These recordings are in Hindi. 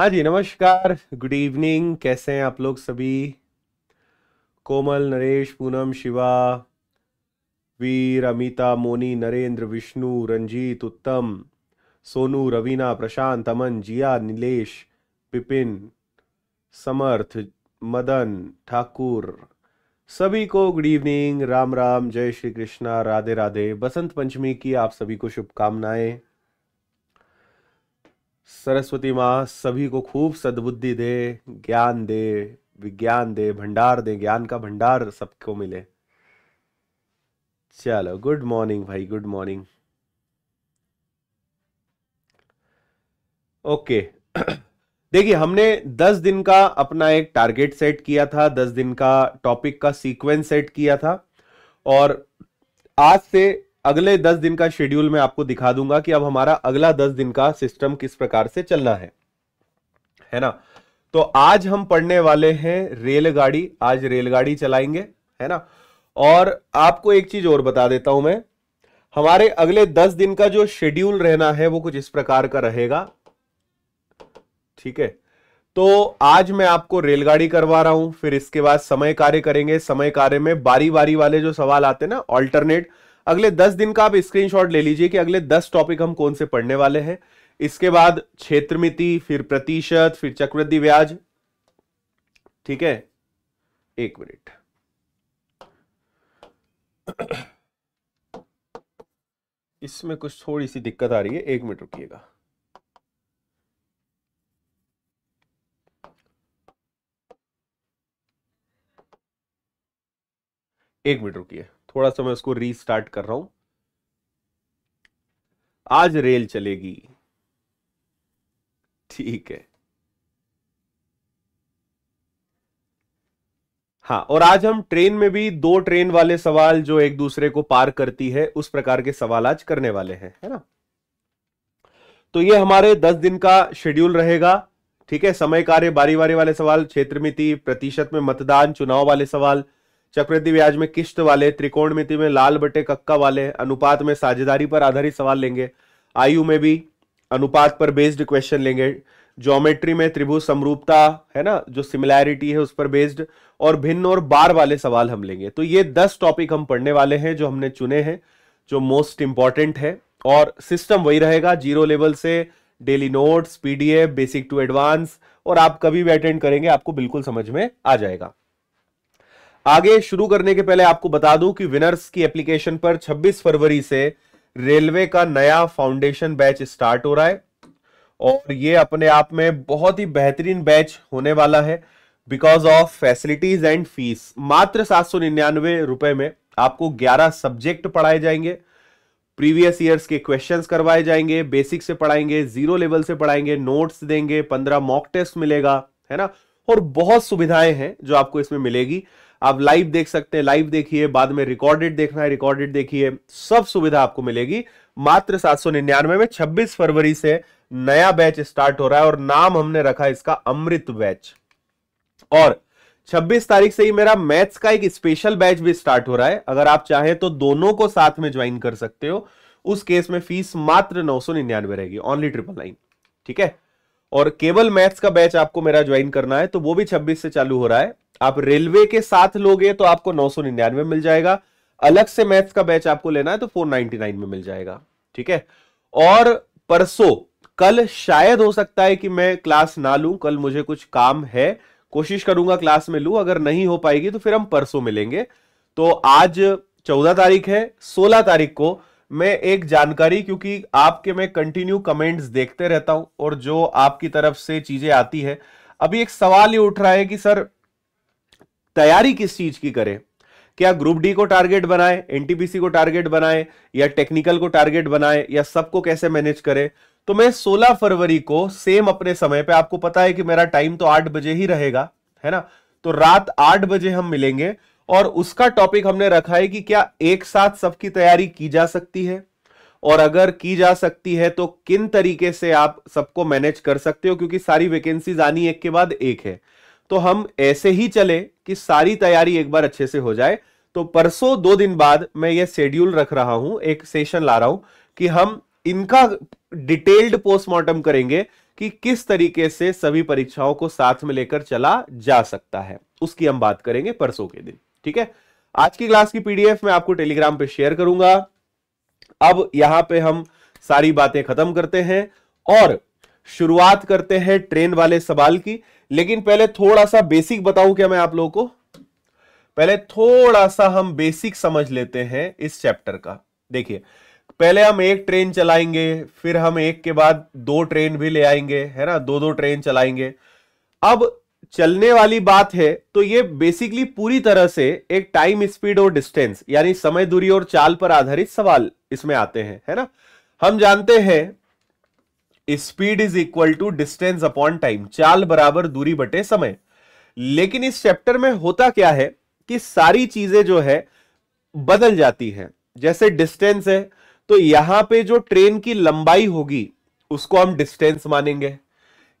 हाँ जी नमस्कार गुड इवनिंग कैसे हैं आप लोग सभी कोमल नरेश पूनम शिवा वीर अमिता मोनी नरेंद्र विष्णु रंजीत उत्तम सोनू रवीना प्रशांत अमन जिया नीलेश विपिन समर्थ मदन ठाकुर सभी को गुड इवनिंग राम राम जय श्री कृष्णा राधे राधे बसंत पंचमी की आप सभी को शुभकामनाएं सरस्वती माँ सभी को खूब सद्बुद्धि दे ज्ञान दे विज्ञान दे भंडार दे ज्ञान का भंडार सबको मिले चलो गुड मॉर्निंग भाई गुड मॉर्निंग ओके देखिए हमने 10 दिन का अपना एक टारगेट सेट किया था 10 दिन का टॉपिक का सीक्वेंस सेट किया था और आज से अगले दस दिन का शेड्यूल मैं आपको दिखा दूंगा कि अब हमारा अगला दस दिन का सिस्टम किस प्रकार से चलना है है ना तो आज हम पढ़ने वाले हैं रेलगाड़ी आज रेलगाड़ी चलाएंगे है ना और आपको एक चीज और बता देता हूं मैं हमारे अगले दस दिन का जो शेड्यूल रहना है वो कुछ इस प्रकार का रहेगा ठीक है तो आज मैं आपको रेलगाड़ी करवा रहा हूं फिर इसके बाद समय कार्य करेंगे समय कार्य में बारी बारी वाले जो सवाल आते हैं ना ऑल्टरनेट अगले दस दिन का आप स्क्रीनशॉट ले लीजिए कि अगले दस टॉपिक हम कौन से पढ़ने वाले हैं इसके बाद क्षेत्र मिति फिर प्रतिशत फिर चक्रवृद्धि ब्याज ठीक है एक मिनट इसमें कुछ थोड़ी सी दिक्कत आ रही है एक मिनट रुकिएगा एक मिनट रुकिए थोड़ा सा मैं उसको रीस्टार्ट कर रहा हूं आज रेल चलेगी ठीक है हाँ और आज हम ट्रेन में भी दो ट्रेन वाले सवाल जो एक दूसरे को पार करती है उस प्रकार के सवाल आज करने वाले हैं है ना तो ये हमारे दस दिन का शेड्यूल रहेगा ठीक है समय कार्य बारी बारी वाले सवाल क्षेत्र मिति प्रतिशत में मतदान चुनाव वाले सवाल चक्रवृद्धि ब्याज में किश्त वाले त्रिकोण में लाल बटे कक्का वाले अनुपात में साझेदारी पर आधारित सवाल लेंगे आयु में भी अनुपात पर बेस्ड क्वेश्चन लेंगे ज्योमेट्री में त्रिभुज समरूपता है ना जो सिमिलैरिटी है उस पर बेस्ड और भिन्न और बार वाले सवाल हम लेंगे तो ये दस टॉपिक हम पढ़ने वाले हैं जो हमने चुने हैं जो मोस्ट इंपॉर्टेंट है और सिस्टम वही रहेगा जीरो लेवल से daily notes PDF basic to advance और आप कभी भी अटेंड करेंगे आपको बिल्कुल समझ में आ जाएगा आगे शुरू करने के पहले आपको बता दूं कि विनर्स की एप्लीकेशन पर 26 फरवरी से रेलवे का नया फाउंडेशन बैच स्टार्ट हो रहा है और ये अपने आप में बहुत ही बेहतरीन बैच होने वाला है because of facilities and fees मात्र सात सौ निन्यानवे रुपए में आपको 11 सब्जेक्ट पढ़ाए जाएंगे प्रीवियस ईयर्स के क्वेश्चंस करवाए जाएंगे बेसिक से पढ़ाएंगे जीरो लेवल से पढ़ाएंगे नोट्स देंगे पंद्रह मॉक टेस्ट मिलेगा है ना और बहुत सुविधाएं हैं जो आपको इसमें मिलेगी आप लाइव देख सकते हैं लाइव देखिए बाद में रिकॉर्डेड देखना है रिकॉर्डेड देखिए सब सुविधा आपको मिलेगी मात्र सात में छब्बीस फरवरी से नया बैच स्टार्ट हो रहा है और नाम हमने रखा है इसका अमृत बैच और 26 तारीख से ही मेरा मैथ्स का एक स्पेशल बैच भी स्टार्ट हो रहा है अगर आप चाहें तो दोनों को साथ में ज्वाइन कर सकते हो उस केस में फीस मात्र नौ सौ निन्यानवे रहेगी ओनली ट्रिपल नाइन ठीक है और केवल मैथ्स का बैच आपको मेरा ज्वाइन करना है तो वो भी 26 से चालू हो रहा है आप रेलवे के साथ लोगे तो आपको नौ मिल जाएगा अलग से मैथ्स का बैच आपको लेना है तो 499 में मिल जाएगा ठीक है और परसों कल शायद हो सकता है कि मैं क्लास ना लूं कल मुझे कुछ काम है कोशिश करूंगा क्लास में लूं अगर नहीं हो पाएगी तो फिर हम परसों मिलेंगे तो आज चौदह तारीख है सोलह तारीख को मैं एक जानकारी क्योंकि आपके मैं कंटिन्यू कमेंट्स देखते रहता हूं और जो आपकी तरफ से चीजें आती है अभी एक सवाल ये उठ रहा है कि सर तैयारी किस चीज की करें क्या ग्रुप डी को टारगेट बनाए एनटीपीसी को टारगेट बनाए या टेक्निकल को टारगेट बनाए या सबको कैसे मैनेज करें तो मैं 16 फरवरी को सेम अपने समय पे आपको पता है कि मेरा टाइम तो 8 बजे ही रहेगा है ना तो रात 8 बजे हम मिलेंगे और उसका टॉपिक हमने रखा है कि क्या एक साथ सबकी तैयारी की जा सकती है और अगर की जा सकती है तो किन तरीके से आप सबको मैनेज कर सकते हो क्योंकि सारी वैकेंसीज आनी एक के बाद एक है तो हम ऐसे ही चले कि सारी तैयारी एक बार अच्छे से हो जाए तो परसों दो दिन बाद मैं ये शेड्यूल रख रहा हूं एक सेशन ला रहा हूं कि हम इनका डिटेल्ड पोस्टमार्टम करेंगे कि किस तरीके से सभी परीक्षाओं को साथ में लेकर चला जा सकता है उसकी हम बात करेंगे परसों के दिन ठीक है आज की क्लास की पीडीएफ मैं आपको टेलीग्राम पे शेयर करूंगा अब यहां पे हम सारी बातें खत्म करते हैं और शुरुआत करते हैं ट्रेन वाले सवाल की लेकिन पहले थोड़ा सा बेसिक बताऊं क्या मैं आप लोगों को पहले थोड़ा सा हम बेसिक समझ लेते हैं इस चैप्टर का देखिए पहले हम एक ट्रेन चलाएंगे फिर हम एक के बाद दो ट्रेन भी ले आएंगे है ना दो दो ट्रेन चलाएंगे अब चलने वाली बात है तो ये बेसिकली पूरी तरह से एक टाइम स्पीड और डिस्टेंस यानी समय दूरी और चाल पर आधारित सवाल इसमें आते हैं है ना हम जानते हैं speed is equal to distance upon time चाल बराबर दूरी बटे समय लेकिन इस चैप्टर में होता क्या है कि सारी चीजें जो है बदल जाती है जैसे डिस्टेंस है तो यहां पे जो ट्रेन की लंबाई होगी उसको हम डिस्टेंस मानेंगे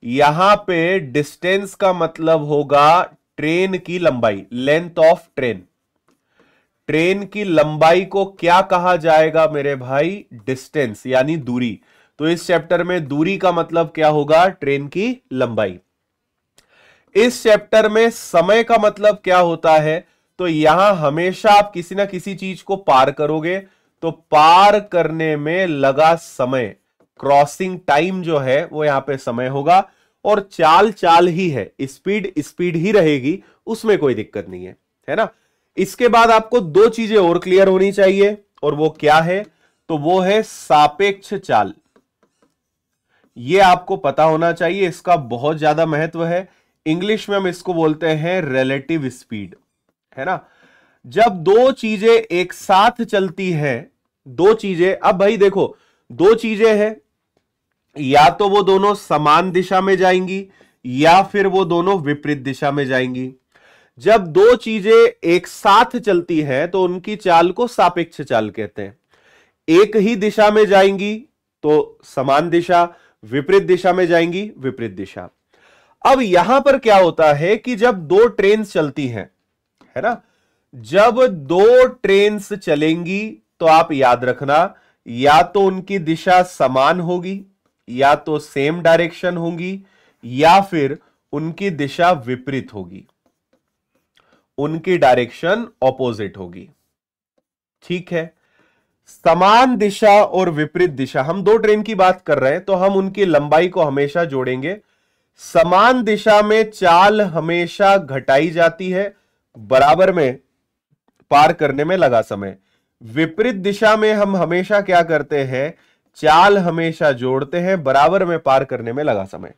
यहां पे डिस्टेंस का मतलब होगा ट्रेन की लंबाई लेंथ ऑफ ट्रेन ट्रेन की लंबाई को क्या कहा जाएगा मेरे भाई डिस्टेंस यानी दूरी तो इस चैप्टर में दूरी का मतलब क्या होगा ट्रेन की लंबाई इस चैप्टर में समय का मतलब क्या होता है तो यहां हमेशा आप किसी ना किसी चीज को पार करोगे तो पार करने में लगा समय क्रॉसिंग टाइम जो है वो यहाँ पे समय होगा और चाल चाल ही है स्पीड स्पीड ही रहेगी उसमें कोई दिक्कत नहीं है है ना इसके बाद आपको दो चीजें और क्लियर होनी चाहिए और वो क्या है तो वो है सापेक्ष चाल ये आपको पता होना चाहिए इसका बहुत ज्यादा महत्व है इंग्लिश में हम इसको बोलते हैं रिलेटिव स्पीड है ना जब दो चीजें एक साथ चलती हैं दो चीजें अब भाई देखो दो चीजें हैं या तो वो दोनों समान दिशा में जाएंगी या फिर वो दोनों विपरीत दिशा में जाएंगी जब दो चीजें एक साथ चलती हैं तो उनकी चाल को सापेक्ष चाल कहते हैं एक ही दिशा में जाएंगी तो समान दिशा विपरीत दिशा में जाएंगी विपरीत दिशा अब यहां पर क्या होता है कि जब दो ट्रेन चलती हैं है ना जब दो ट्रेन चलेंगी तो आप याद रखना या तो उनकी दिशा समान होगी या तो सेम डायरेक्शन होंगी या फिर उनकी दिशा विपरीत होगी उनकी डायरेक्शन ऑपोजिट होगी ठीक है समान दिशा और विपरीत दिशा हम दो ट्रेन की बात कर रहे हैं तो हम उनकी लंबाई को हमेशा जोड़ेंगे समान दिशा में चाल हमेशा घटाई जाती है बराबर में पार करने में लगा समय विपरीत दिशा में हम हमेशा क्या करते हैं चाल हमेशा जोड़ते हैं बराबर में पार करने में लगा समय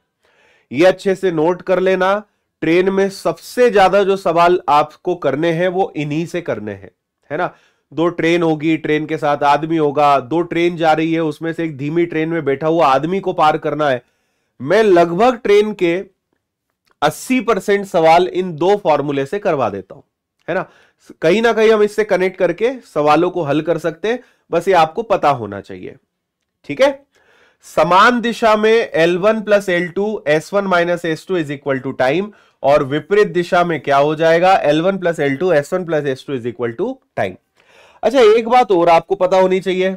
ये अच्छे से नोट कर लेना ट्रेन में सबसे ज्यादा जो सवाल आपको करने हैं वो इन्हीं से करने हैं है ना दो ट्रेन होगी ट्रेन के साथ आदमी होगा दो ट्रेन जा रही है उसमें से एक धीमी ट्रेन में बैठा हुआ आदमी को पार करना है मैं लगभग ट्रेन के 80 परसेंट सवाल इन दो फॉर्मूले से करवा देता हूं है ना कहीं ना कहीं हम इससे कनेक्ट करके सवालों को हल कर सकते हैं बस ये आपको पता होना चाहिए ठीक है समान दिशा में L one plus L two S one minus S two is equal to time और विपरीत दिशा में क्या हो जाएगा L one plus L two S one plus S two is equal to time अच्छा एक बात और आपको पता होनी चाहिए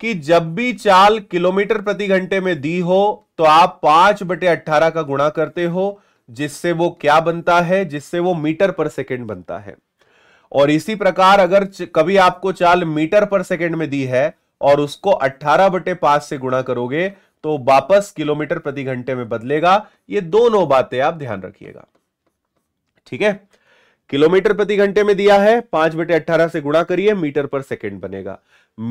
कि जब भी चाल किलोमीटर प्रति घंटे में दी हो तो आप पांच बटे अट्ठारह का गुणा करते हो जिससे वो क्या बनता है जिससे वो मीटर पर सेकेंड बनता है और इसी प्रकार अगर कभी आपको चाल मीटर पर सेकेंड में दी है और उसको 18 बटे पांच से गुणा करोगे तो वापस किलोमीटर प्रति घंटे में बदलेगा ये दोनों बातें आप ध्यान रखिएगा ठीक है किलोमीटर प्रति घंटे में दिया है पांच बटे अट्ठारह से गुणा करिए मीटर पर सेकंड बनेगा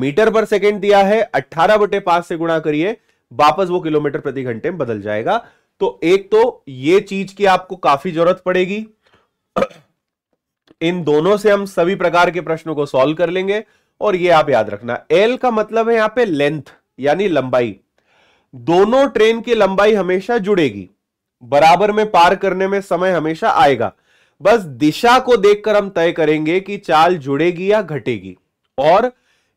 मीटर पर सेकंड दिया है अट्ठारह बटे पांच से गुणा करिए वापस वो किलोमीटर प्रति घंटे में बदल जाएगा तो एक तो ये चीज की आपको काफी जरूरत पड़ेगी इन दोनों से हम सभी प्रकार के प्रश्नों को सॉल्व कर लेंगे और ये आप याद रखना एल का मतलब है यहां पे लेंथ यानी लंबाई दोनों ट्रेन की लंबाई हमेशा जुड़ेगी बराबर में पार करने में समय हमेशा आएगा बस दिशा को देखकर हम तय करेंगे कि चाल जुड़ेगी या घटेगी और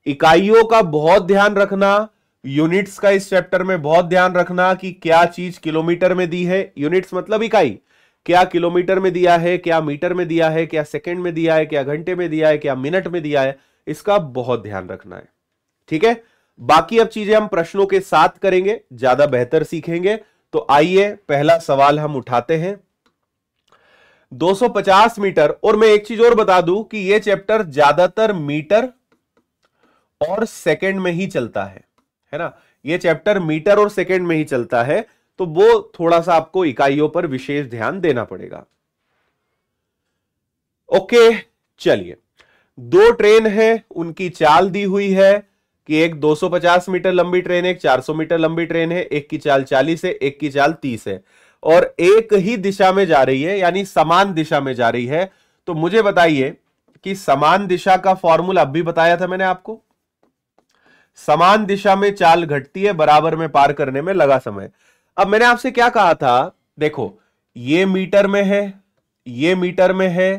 इकाइयों का बहुत ध्यान रखना यूनिट्स का इस चैप्टर में बहुत ध्यान रखना कि क्या चीज किलोमीटर में दी है यूनिट्स मतलब इकाई क्या किलोमीटर में दिया है क्या मीटर में दिया है क्या सेकंड में दिया है क्या घंटे में दिया है क्या मिनट में दिया है इसका बहुत ध्यान रखना है ठीक है बाकी अब चीजें हम प्रश्नों के साथ करेंगे ज्यादा बेहतर सीखेंगे तो आइए पहला सवाल हम उठाते हैं 250 मीटर और मैं एक चीज और बता दूं कि यह चैप्टर ज्यादातर मीटर और सेकंड में ही चलता है है ना यह चैप्टर मीटर और सेकंड में ही चलता है तो वो थोड़ा सा आपको इकाइयों पर विशेष ध्यान देना पड़ेगा ओके चलिए दो ट्रेन है उनकी चाल दी हुई है कि एक 250 मीटर लंबी ट्रेन है एक 400 मीटर लंबी ट्रेन है एक की चाल 40 है एक की चाल 30 है और एक ही दिशा में जा रही है यानी समान दिशा में जा रही है तो मुझे बताइए कि समान दिशा का फॉर्मूला अब भी बताया था मैंने आपको समान दिशा में चाल घटती है बराबर में पार करने में लगा समय अब मैंने आपसे क्या कहा था देखो ये मीटर में है ये मीटर में है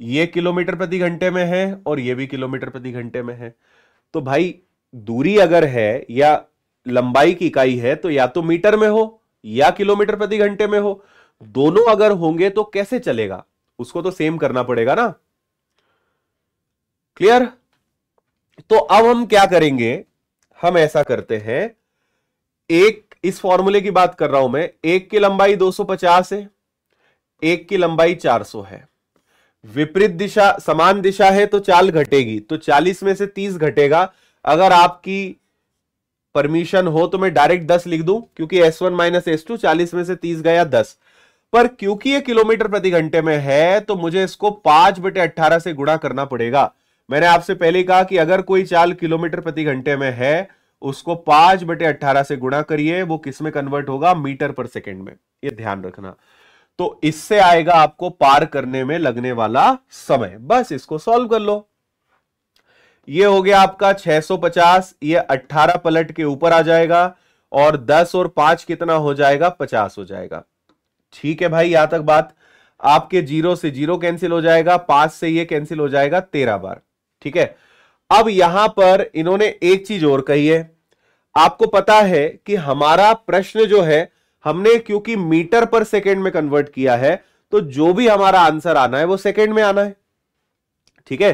ये किलोमीटर प्रति घंटे में है और ये भी किलोमीटर प्रति घंटे में है तो भाई दूरी अगर है या लंबाई की इकाई है तो या तो मीटर में हो या किलोमीटर प्रति घंटे में हो दोनों अगर होंगे तो कैसे चलेगा उसको तो सेम करना पड़ेगा ना क्लियर तो अब हम क्या करेंगे हम ऐसा करते हैं एक इस फॉर्मूले की बात कर रहा हूं मैं एक की लंबाई 250 है एक की लंबाई 400 है विपरीत दिशा समान दिशा है तो चाल घटेगी तो 40 में से 30 घटेगा अगर आपकी परमिशन हो तो मैं डायरेक्ट 10 लिख दूं क्योंकि S1 one minus S to चालीस में से 30 गया 10 पर क्योंकि ये किलोमीटर प्रति घंटे में है तो मुझे इसको पांच बटे अट्ठारह से गुणा करना पड़ेगा मैंने आपसे पहले कहा कि अगर कोई चाल किलोमीटर प्रति घंटे में है उसको पांच बटे अट्ठारह से गुणा करिए वो किसमें कन्वर्ट होगा मीटर पर सेकेंड में ये ध्यान रखना तो इससे आएगा आपको पार करने में लगने वाला समय बस इसको सॉल्व कर लो ये हो गया आपका 650 ये 18 पलट के ऊपर आ जाएगा और 10 और 5 कितना हो जाएगा 50 हो जाएगा ठीक है भाई यहां तक बात आपके जीरो से जीरो कैंसिल हो जाएगा पांच से ये कैंसिल हो जाएगा तेरह बार ठीक है अब यहां पर इन्होंने एक चीज और कही है आपको पता है कि हमारा प्रश्न जो है हमने क्योंकि मीटर पर सेकेंड में कन्वर्ट किया है तो जो भी हमारा आंसर आना है वो सेकेंड में आना है ठीक है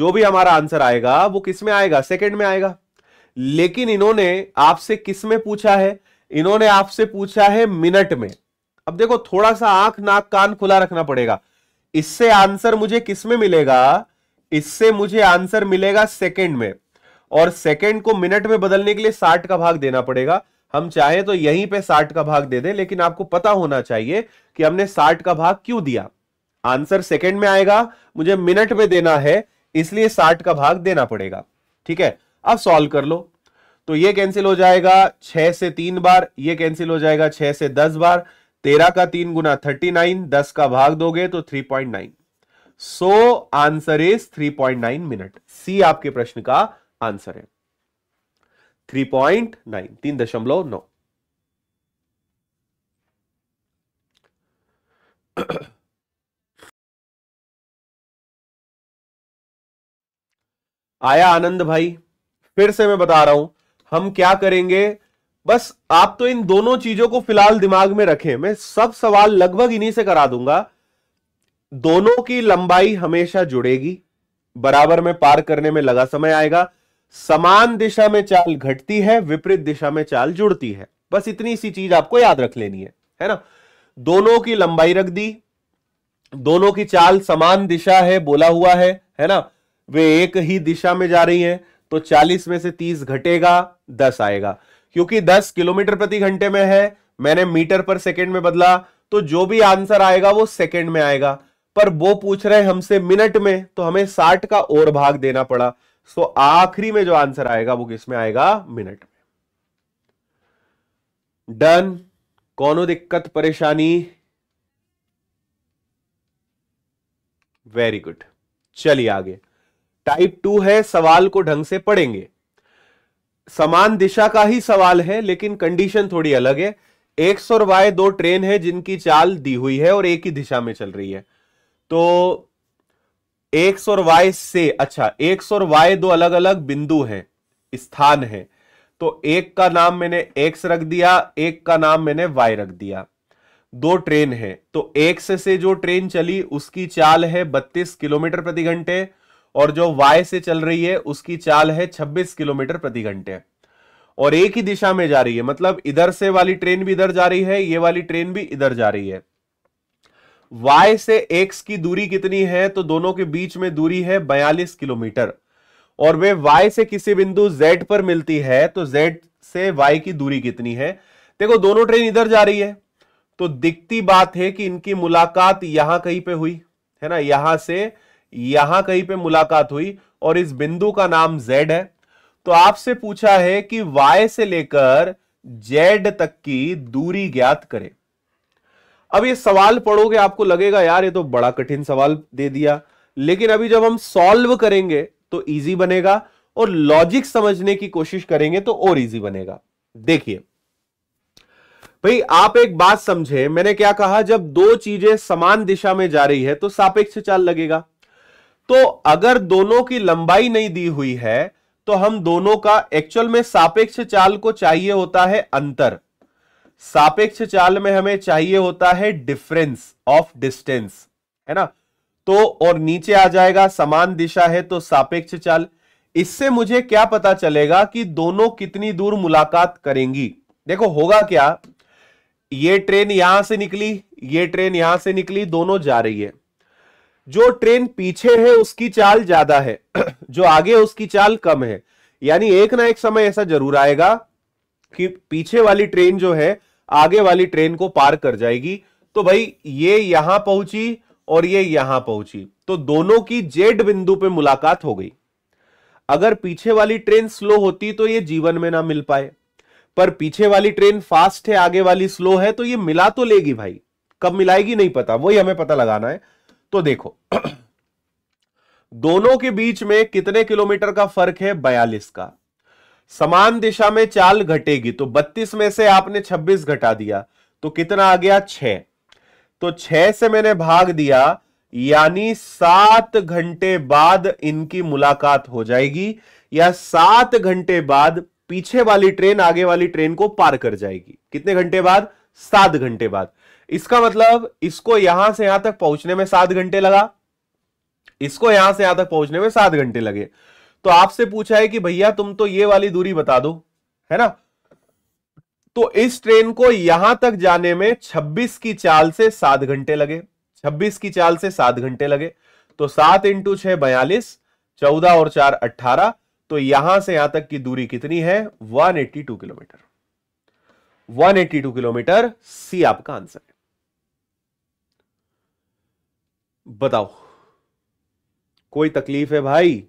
जो भी हमारा आंसर आएगा वो किस में आएगा सेकेंड में आएगा लेकिन इन्होंने आपसे किस में पूछा है इन्होंने आपसे पूछा है मिनट में अब देखो थोड़ा सा आंख नाक कान खुला रखना पड़ेगा इससे आंसर मुझे किस में मिलेगा इससे मुझे आंसर मिलेगा सेकेंड में और सेकेंड को मिनट में बदलने के लिए साठ का भाग देना पड़ेगा हम चाहे तो यहीं पे साठ का भाग दे दे लेकिन आपको पता होना चाहिए कि हमने साठ का भाग क्यों दिया आंसर सेकेंड में आएगा मुझे मिनट में देना है इसलिए साठ का भाग देना पड़ेगा ठीक है अब सॉल्व कर लो तो ये कैंसिल हो जाएगा छह से तीन बार ये कैंसिल हो जाएगा छह से दस बार तेरह का तीन गुना थर्टी नाइन दस का भाग दोगे तो three point nine so answer is three point nine minute सी आपके प्रश्न का आंसर है थ्री पॉइंट नाइन तीन दशमलव नौ आया आनंद भाई फिर से मैं बता रहा हूं हम क्या करेंगे बस आप तो इन दोनों चीजों को फिलहाल दिमाग में रखें मैं सब सवाल लगभग इन्हीं से करा दूंगा दोनों की लंबाई हमेशा जुड़ेगी बराबर में पार करने में लगा समय आएगा समान दिशा में चाल घटती है विपरीत दिशा में चाल जुड़ती है बस इतनी सी चीज आपको याद रख लेनी है है ना दोनों की लंबाई रख दी दोनों की चाल समान दिशा है बोला हुआ है है ना वे एक ही दिशा में जा रही हैं तो 40 में से 30 घटेगा 10 आएगा क्योंकि 10 किलोमीटर प्रति घंटे में है मैंने मीटर पर सेकेंड में बदला तो जो भी आंसर आएगा वो सेकेंड में आएगा पर वो पूछ रहे हैं हमसे मिनट में तो हमें साठ का और भाग देना पड़ा सो आखिरी में जो आंसर आएगा वो किसमें आएगा मिनट में डन कौनो दिक्कत परेशानी वेरी गुड चलिए आगे टाइप टू है सवाल को ढंग से पढ़ेंगे समान दिशा का ही सवाल है लेकिन कंडीशन थोड़ी अलग है एक सौ वाय दो ट्रेन है जिनकी चाल दी हुई है और एक ही दिशा में चल रही है तो एक्स और वाई से अच्छा एक्स और वाई दो अलग अलग बिंदु हैं स्थान है तो एक का नाम मैंने एक्स रख दिया एक का नाम मैंने वाई रख दिया दो ट्रेन है तो एक्स से जो ट्रेन चली उसकी चाल है 32 किलोमीटर प्रति घंटे और जो वाई से चल रही है उसकी चाल है 26 किलोमीटर प्रति घंटे और एक ही दिशा में जा रही है मतलब इधर से वाली ट्रेन भी इधर जा रही है ये वाली ट्रेन भी इधर जा रही है y से x की दूरी कितनी है तो दोनों के बीच में दूरी है 42 किलोमीटर और वे y से किसी बिंदु z पर मिलती है तो z से y की दूरी कितनी है देखो दोनों ट्रेन इधर जा रही है तो दिखती बात है कि इनकी मुलाकात यहां कहीं पे हुई है ना यहां से यहां कहीं पे मुलाकात हुई और इस बिंदु का नाम z है तो आपसे पूछा है कि y से लेकर z तक की दूरी ज्ञात करें अब ये सवाल पढ़ोगे आपको लगेगा यार ये तो बड़ा कठिन सवाल दे दिया लेकिन अभी जब हम सॉल्व करेंगे तो इजी बनेगा और लॉजिक समझने की कोशिश करेंगे तो और इजी बनेगा देखिए भाई आप एक बात समझे मैंने क्या कहा जब दो चीजें समान दिशा में जा रही है तो सापेक्ष चाल लगेगा तो अगर दोनों की लंबाई नहीं दी हुई है तो हम दोनों का एक्चुअल में सापेक्ष चाल को चाहिए होता है अंतर सापेक्ष चाल में हमें चाहिए होता है डिफरेंस ऑफ डिस्टेंस है ना तो और नीचे आ जाएगा समान दिशा है तो सापेक्ष चाल इससे मुझे क्या पता चलेगा कि दोनों कितनी दूर मुलाकात करेंगी देखो होगा क्या ये ट्रेन यहां से निकली ये ट्रेन यहां से निकली दोनों जा रही है जो ट्रेन पीछे है उसकी चाल ज्यादा है जो आगे उसकी चाल कम है यानी एक ना एक समय ऐसा जरूर आएगा कि पीछे वाली ट्रेन जो है आगे वाली ट्रेन को पार कर जाएगी तो भाई ये यहां पहुंची और ये यहां पहुंची तो दोनों की जेड बिंदु पे मुलाकात हो गई अगर पीछे वाली ट्रेन स्लो होती तो ये जीवन में ना मिल पाए पर पीछे वाली ट्रेन फास्ट है आगे वाली स्लो है तो ये मिला तो लेगी भाई कब मिलाएगी नहीं पता वही हमें पता लगाना है तो देखो दोनों के बीच में कितने किलोमीटर का फर्क है बयालीस का समान दिशा में चाल घटेगी तो 32 में से आपने 26 घटा दिया तो कितना आ गया 6 तो 6 से मैंने भाग दिया यानी सात घंटे बाद इनकी मुलाकात हो जाएगी या सात घंटे बाद पीछे वाली ट्रेन आगे वाली ट्रेन को पार कर जाएगी कितने घंटे बाद सात घंटे बाद इसका मतलब इसको यहां से यहां तक पहुंचने में सात घंटे लगा इसको यहां से यहां तक पहुंचने में सात घंटे लगे तो आपसे पूछा है कि भैया तुम तो ये वाली दूरी बता दो है ना तो इस ट्रेन को यहां तक जाने में 26 की चाल से सात घंटे लगे 26 की चाल से सात घंटे लगे तो सात इंटू छह बयालीस चौदह और चार अट्ठारह तो यहां से यहां तक की दूरी कितनी है 182 किलोमीटर 182 किलोमीटर सी आपका आंसर है बताओ कोई तकलीफ है भाई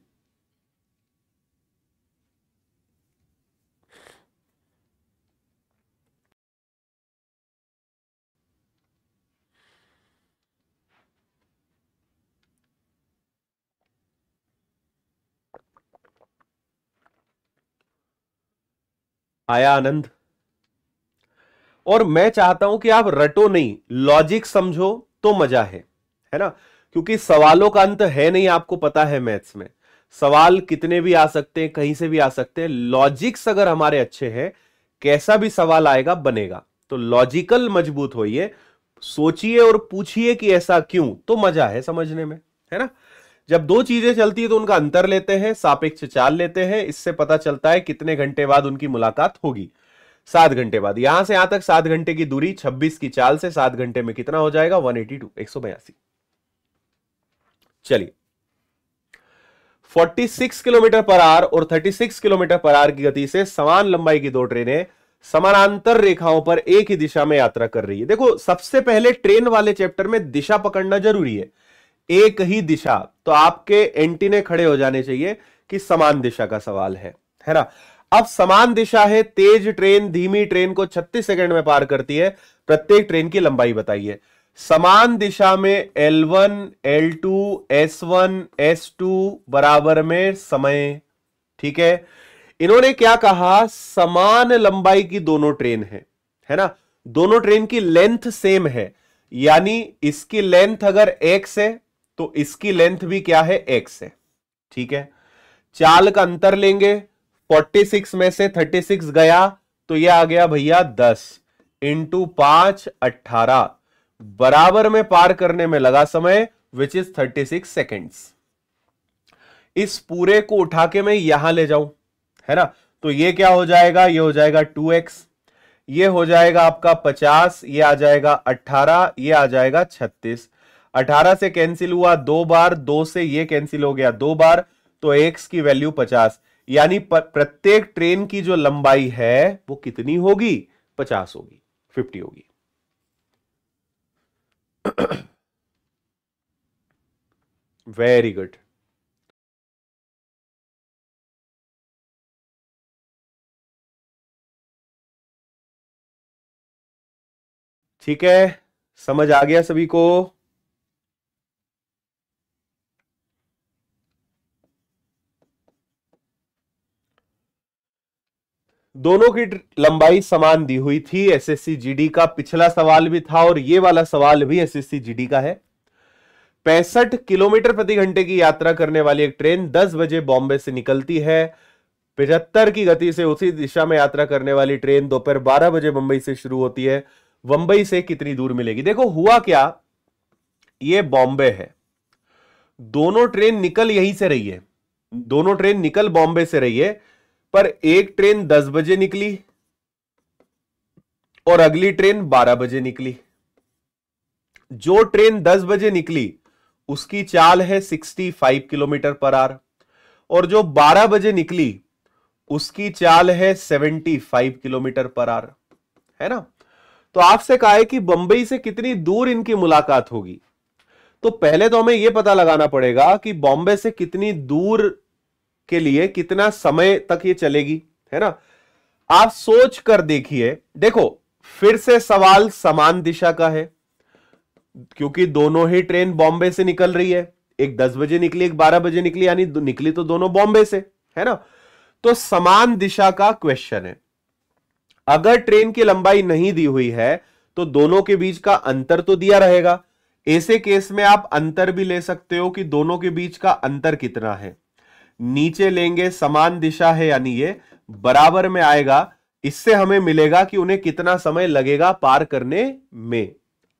आया आनंद और मैं चाहता हूं कि आप रटो नहीं लॉजिक समझो तो मजा है है ना क्योंकि सवालों का अंत है नहीं आपको पता है मैथ्स में सवाल कितने भी आ सकते हैं कहीं से भी आ सकते हैं लॉजिक्स अगर हमारे अच्छे हैं कैसा भी सवाल आएगा बनेगा तो लॉजिकल मजबूत होइए सोचिए और पूछिए कि ऐसा क्यों तो मजा है समझने में है ना जब दो चीजें चलती है तो उनका अंतर लेते हैं सापेक्ष चाल लेते हैं इससे पता चलता है कितने घंटे बाद उनकी मुलाकात होगी सात घंटे बाद यहां से यहां तक सात घंटे की दूरी छब्बीस की चाल से सात घंटे में कितना हो जाएगा वन एटी टू एक सौ बयासी चलिए 46 किलोमीटर पर आर और 36 किलोमीटर पर आर की गति से समान लंबाई की दो ट्रेनें समानांतर रेखाओं पर एक ही दिशा में यात्रा कर रही है देखो सबसे पहले ट्रेन वाले चैप्टर में दिशा पकड़ना जरूरी है एक ही दिशा तो आपके एंटीने खड़े हो जाने चाहिए कि समान दिशा का सवाल है है ना अब समान दिशा है तेज ट्रेन धीमी ट्रेन को 36 सेकंड में पार करती है प्रत्येक ट्रेन की लंबाई बताइए समान दिशा में L1, L2, S1, S2 बराबर में समय ठीक है इन्होंने क्या कहा समान लंबाई की दोनों ट्रेन है है ना दोनों ट्रेन की लेंथ सेम है यानी इसकी लेंथ अगर x है तो इसकी लेंथ भी क्या है एक्स है ठीक है चाल का अंतर लेंगे 46 में से 36 गया तो ये आ गया भैया 10 इंटू पांच अट्ठारह बराबर में पार करने में लगा समय विच इज 36 सेकेंड्स इस पूरे को उठा के मैं यहां ले जाऊं है ना तो ये क्या हो जाएगा ये हो जाएगा 2x ये हो जाएगा आपका 50 ये आ जाएगा 18 ये आ जाएगा 18 से कैंसिल हुआ दो बार दो से ये कैंसिल हो गया दो बार तो एक्स की वैल्यू 50 यानी प्रत्येक ट्रेन की जो लंबाई है वो कितनी होगी 50 होगी 50 होगी वेरी गुड ठीक है समझ आ गया सभी को दोनों की लंबाई समान दी हुई थी एसएससी जीडी का पिछला सवाल भी था और ये वाला सवाल भी एसएससी जीडी का है पैंसठ किलोमीटर प्रति घंटे की यात्रा करने वाली एक ट्रेन 10 बजे बॉम्बे से निकलती है पिछहत्तर की गति से उसी दिशा में यात्रा करने वाली ट्रेन दोपहर बारह बजे मुंबई से शुरू होती है बंबई से कितनी दूर मिलेगी देखो हुआ क्या ये बॉम्बे है दोनों ट्रेन निकल यहीं से रही है दोनों ट्रेन निकल बॉम्बे से रही है पर एक ट्रेन दस बजे निकली और अगली ट्रेन बारह बजे निकली जो ट्रेन दस बजे निकली उसकी चाल है sixty five kilometre per hour और जो बारह बजे निकली उसकी चाल है seventy five kilometre per hour है ना तो आपसे कहा है कि बंबई से कितनी दूर इनकी मुलाकात होगी तो पहले तो हमें यह पता लगाना पड़ेगा कि बॉम्बे से कितनी दूर के लिए कितना समय तक ये चलेगी है ना आप सोच कर देखिए देखो फिर से सवाल समान दिशा का है क्योंकि दोनों ही ट्रेन बॉम्बे से निकल रही है एक दस बजे निकली एक बारह बजे निकली यानी निकली तो दोनों बॉम्बे से है ना तो समान दिशा का क्वेश्चन है अगर ट्रेन की लंबाई नहीं दी हुई है तो दोनों के बीच का अंतर तो दिया रहेगा ऐसे केस में आप अंतर भी ले सकते हो कि दोनों के बीच का अंतर कितना है नीचे लेंगे समान दिशा है यानी ये बराबर में आएगा इससे हमें मिलेगा कि उन्हें कितना समय लगेगा पार करने में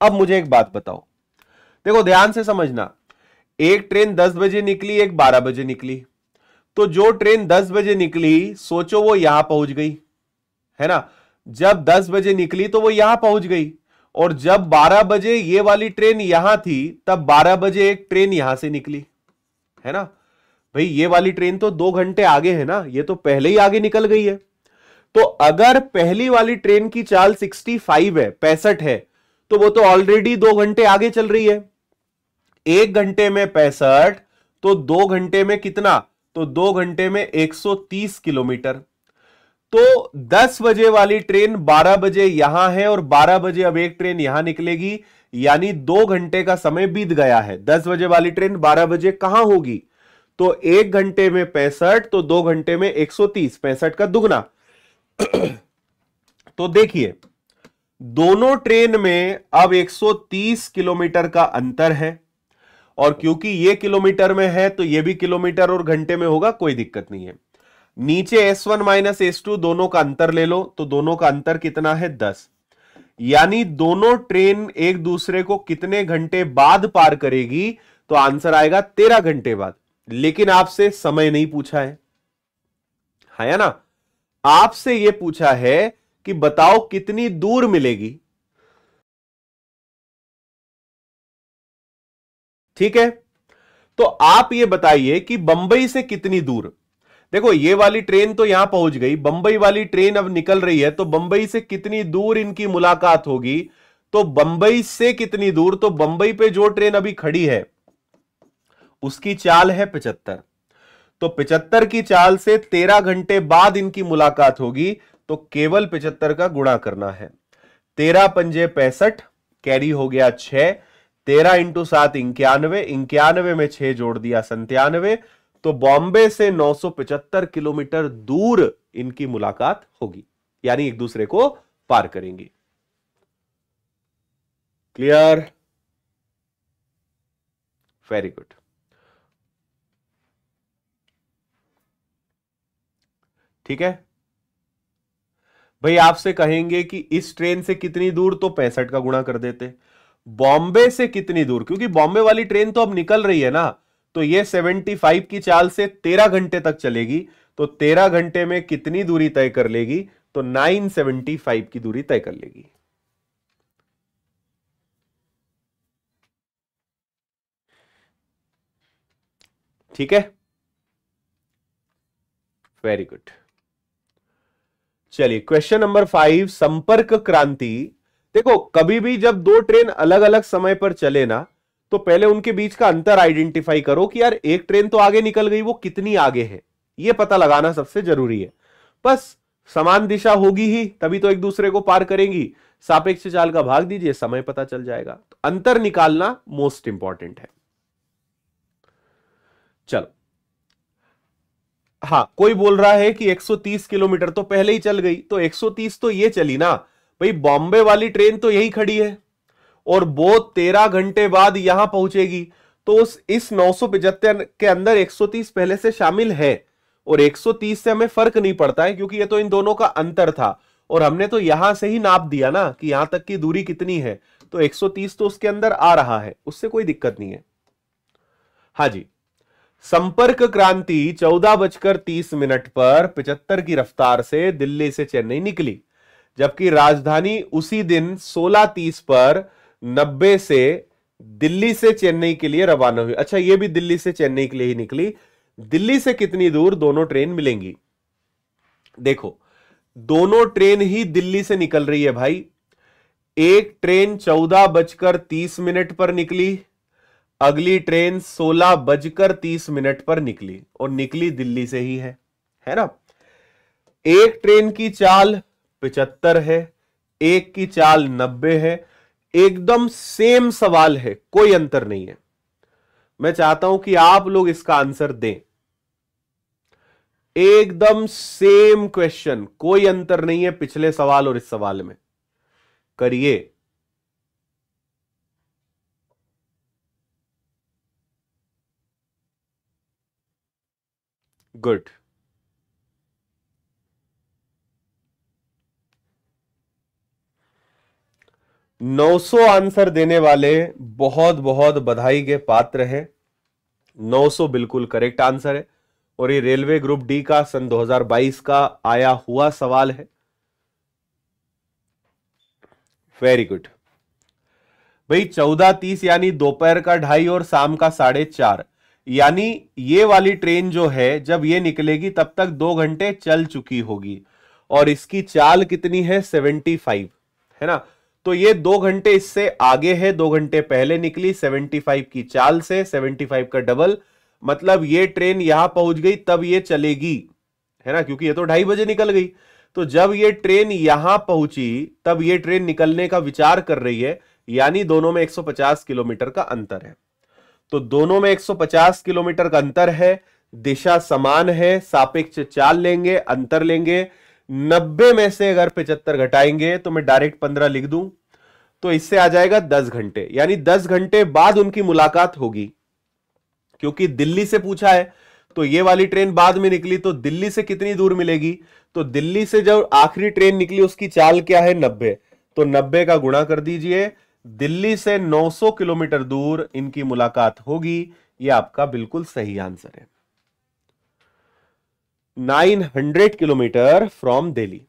अब मुझे एक बात बताओ देखो ध्यान से समझना एक ट्रेन दस बजे निकली एक बारह बजे निकली तो जो ट्रेन दस बजे निकली सोचो वो यहां पहुंच गई है ना जब दस बजे निकली तो वो यहां पहुंच गई और जब 12 बजे ये वाली ट्रेन यहां थी तब 12 बजे एक ट्रेन यहां से निकली है ना भाई ये वाली ट्रेन तो दो घंटे आगे है ना ये तो पहले ही आगे निकल गई है तो अगर पहली वाली ट्रेन की चाल 65 है पैंसठ है तो वो तो ऑलरेडी दो घंटे आगे चल रही है एक घंटे में पैंसठ तो दो घंटे में कितना तो दो घंटे में 130 किलोमीटर तो 10 बजे वाली ट्रेन 12 बजे यहां है और 12 बजे अब एक ट्रेन यहां निकलेगी यानी दो घंटे का समय बीत गया है 10 बजे वाली ट्रेन 12 बजे कहां होगी तो एक घंटे में पैंसठ तो दो घंटे में एक सौ तीस पैंसठ का दुगना तो देखिए दोनों ट्रेन में अब 130 किलोमीटर का अंतर है और क्योंकि ये किलोमीटर में है तो ये भी किलोमीटर और घंटे में होगा कोई दिक्कत नहीं है नीचे S1 वन माइनस एस दोनों का अंतर ले लो तो दोनों का अंतर कितना है दस यानी दोनों ट्रेन एक दूसरे को कितने घंटे बाद पार करेगी तो आंसर आएगा तेरह घंटे बाद लेकिन आपसे समय नहीं पूछा है हाँ या ना आपसे यह पूछा है कि बताओ कितनी दूर मिलेगी ठीक है तो आप ये बताइए कि बंबई से कितनी दूर देखो ये वाली ट्रेन तो यहां पहुंच गई बंबई वाली ट्रेन अब निकल रही है तो बंबई से कितनी दूर इनकी मुलाकात होगी तो बंबई से कितनी दूर तो बंबई पे जो ट्रेन अभी खड़ी है उसकी चाल है पिचहत्तर तो पिचहत्तर की चाल से तेरह घंटे बाद इनकी मुलाकात होगी तो केवल पिचहत्तर का गुणा करना है तेरह पंजे पैंसठ कैरी हो गया छह तेरह इंटू सात इंक्यानवे इंक्यानवे में छह जोड़ दिया संतानवे तो बॉम्बे से 975 किलोमीटर दूर इनकी मुलाकात होगी यानी एक दूसरे को पार करेंगे क्लियर वेरी गुड ठीक है भाई आपसे कहेंगे कि इस ट्रेन से कितनी दूर तो पैंसठ का गुणा कर देते बॉम्बे से कितनी दूर क्योंकि बॉम्बे वाली ट्रेन तो अब निकल रही है ना तो ये 75 की चाल से 13 घंटे तक चलेगी तो 13 घंटे में कितनी दूरी तय कर लेगी तो 975 की दूरी तय कर लेगी ठीक है वेरी गुड चलिए question number five Sampark Kranti देखो कभी भी जब दो ट्रेन अलग अलग समय पर चले ना तो पहले उनके बीच का अंतर आइडेंटिफाई करो कि यार एक ट्रेन तो आगे निकल गई वो कितनी आगे है ये पता लगाना सबसे जरूरी है बस समान दिशा होगी ही तभी तो एक दूसरे को पार करेंगी सापेक्ष चाल का भाग दीजिए समय पता चल जाएगा तो अंतर निकालना मोस्ट इंपॉर्टेंट है चलो हाँ कोई बोल रहा है कि 130 किलोमीटर तो पहले ही चल गई तो 130 तो ये चली ना भाई बॉम्बे वाली ट्रेन तो यही खड़ी है और वो तेरह घंटे बाद यहां पहुंचेगी तो उस इस नौ के अंदर 130 पहले से शामिल है और 130 से हमें फर्क नहीं पड़ता है क्योंकि ये तो इन दोनों का अंतर था और हमने तो यहां से ही नाप दिया ना कि यहां तक की दूरी कितनी है तो 130 तो उसके अंदर आ रहा है उससे कोई दिक्कत नहीं है हाँ जी संपर्क क्रांति चौदह बजकर तीस मिनट पर पिचहत्तर की रफ्तार से दिल्ली से चेन्नई निकली जबकि राजधानी उसी दिन सोलह तीस पर नब्बे से दिल्ली से चेन्नई के लिए रवाना हुई अच्छा यह भी दिल्ली से चेन्नई के लिए ही निकली दिल्ली से कितनी दूर दोनों ट्रेन मिलेंगी देखो दोनों ट्रेन ही दिल्ली से निकल रही है भाई एक ट्रेन चौदह बजकर तीस मिनट पर निकली अगली ट्रेन सोलह बजकर तीस मिनट पर निकली और निकली दिल्ली से ही है है ना एक ट्रेन की चाल पिचहत्तर है एक की चाल नब्बे है एकदम सेम सवाल है कोई अंतर नहीं है मैं चाहता हूं कि आप लोग इसका आंसर दें एकदम सेम क्वेश्चन कोई अंतर नहीं है पिछले सवाल और इस सवाल में करिए good नौ सौ आंसर देने वाले बहुत बहुत बधाई के पात्र हैं नौ सौ बिल्कुल करेक्ट आंसर है और ये रेलवे ग्रुप डी का सन 2022 का आया हुआ सवाल है वेरी गुड भाई चौदह तीस यानी दोपहर का ढाई और शाम का साढ़े चार यानी ये वाली ट्रेन जो है जब ये निकलेगी तब तक दो घंटे चल चुकी होगी और इसकी चाल कितनी है सेवेंटी फाइव है ना तो ये दो घंटे इससे आगे है दो घंटे पहले निकली सेवेंटी फाइव की चाल से सेवेंटी फाइव का डबल मतलब ये ट्रेन यहां पहुंच गई तब ये चलेगी है ना क्योंकि ये तो ढाई बजे निकल गई तो जब ये ट्रेन यहां पहुंची तब ये ट्रेन निकलने का विचार कर रही है यानी दोनों में 150 किलोमीटर का अंतर है तो दोनों में 150 किलोमीटर का अंतर है दिशा समान है सापेक्ष चाल लेंगे अंतर लेंगे 90 में से अगर 75 घटाएंगे तो मैं डायरेक्ट 15 लिख दूं तो इससे आ जाएगा 10 घंटे यानी 10 घंटे बाद उनकी मुलाकात होगी क्योंकि दिल्ली से पूछा है तो ये वाली ट्रेन बाद में निकली तो दिल्ली से कितनी दूर मिलेगी तो दिल्ली से जब आखिरी ट्रेन निकली उसकी चाल क्या है नब्बे तो नब्बे का गुणा कर दीजिए दिल्ली से 900 किलोमीटर दूर इनकी मुलाकात होगी ये आपका बिल्कुल सही आंसर है 900 किलोमीटर फ्रॉम दिल्ली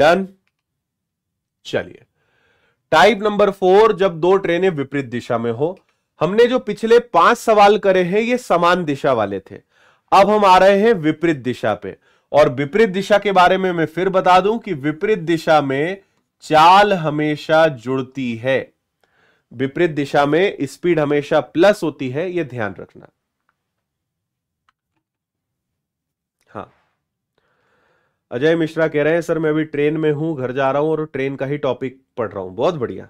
डन चलिए टाइप नंबर फोर जब दो ट्रेनें विपरीत दिशा में हो हमने जो पिछले पांच सवाल करे हैं ये समान दिशा वाले थे अब हम आ रहे हैं विपरीत दिशा पे और विपरीत दिशा के बारे में मैं फिर बता दूं कि विपरीत दिशा में चाल हमेशा जुड़ती है विपरीत दिशा में स्पीड हमेशा प्लस होती है यह ध्यान रखना हाँ अजय मिश्रा कह रहे हैं सर मैं अभी ट्रेन में हूं घर जा रहा हूं और ट्रेन का ही टॉपिक पढ़ रहा हूं बहुत बढ़िया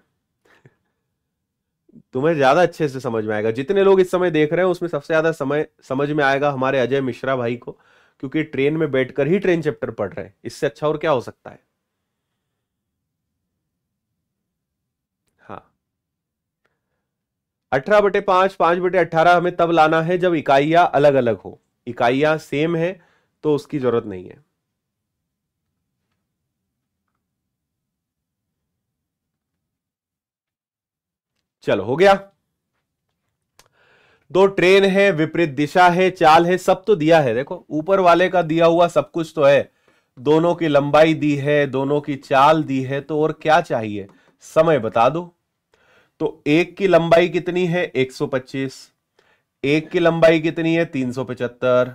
तुम्हें ज्यादा अच्छे से समझ में आएगा जितने लोग इस समय देख रहे हैं उसमें सबसे ज्यादा समय समझ में आएगा हमारे अजय मिश्रा भाई को क्योंकि ट्रेन में बैठकर ही ट्रेन चैप्टर पढ़ रहे हैं इससे अच्छा और क्या हो सकता है हाँ। अठारह बटे पांच पांच बटे अठारह हमें तब लाना है जब इकाइयां अलग अलग हो इकाइयां सेम है तो उसकी जरूरत नहीं है चलो हो गया दो ट्रेन है विपरीत दिशा है चाल है सब तो दिया है देखो ऊपर वाले का दिया हुआ सब कुछ तो है दोनों की लंबाई दी है दोनों की चाल दी है तो और क्या चाहिए समय बता दो तो एक की लंबाई कितनी है 125 एक की लंबाई कितनी है 375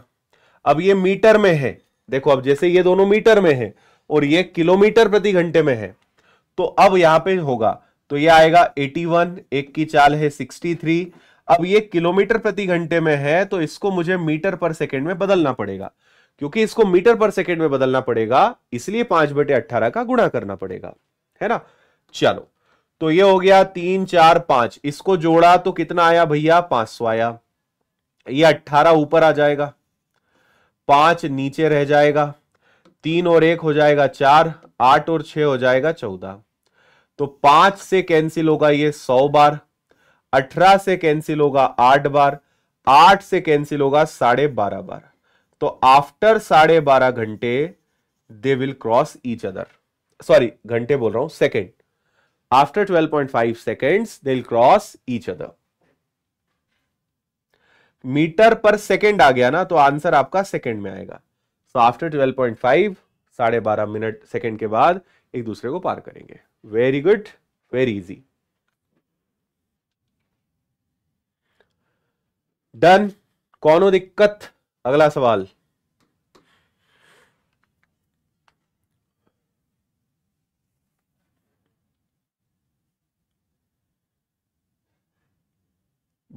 अब ये मीटर में है देखो अब जैसे ये दोनों मीटर में है और ये किलोमीटर प्रति घंटे में है तो अब यहां पे होगा तो ये आएगा 81 एक की चाल है 63 अब ये किलोमीटर प्रति घंटे में है तो इसको मुझे मीटर पर सेकेंड में बदलना पड़ेगा क्योंकि इसको मीटर पर सेकेंड में बदलना पड़ेगा इसलिए पांच बटे अट्ठारह का गुणा करना पड़ेगा है ना चलो तो ये हो गया तीन चार पांच इसको जोड़ा तो कितना आया भैया पांच सौ आया ये अट्ठारह ऊपर आ जाएगा पांच नीचे रह जाएगा तीन और एक हो जाएगा चार आठ और छह हो जाएगा चौदह तो पांच से कैंसिल होगा ये सौ बार अठारह से कैंसिल होगा आठ बार आठ से कैंसिल होगा साढ़े बारह बार तो आफ्टर साढ़े बारह घंटे they will cross each other sorry घंटे बोल रहा हूं second after twelve point five second they will cross each other metre पर सेकेंड आ गया ना तो आंसर आपका सेकेंड में आएगा so after twelve point five साढ़े बारह मिनट सेकेंड के बाद एक दूसरे को पार करेंगे very good very easy done कौनो दिक्कत अगला सवाल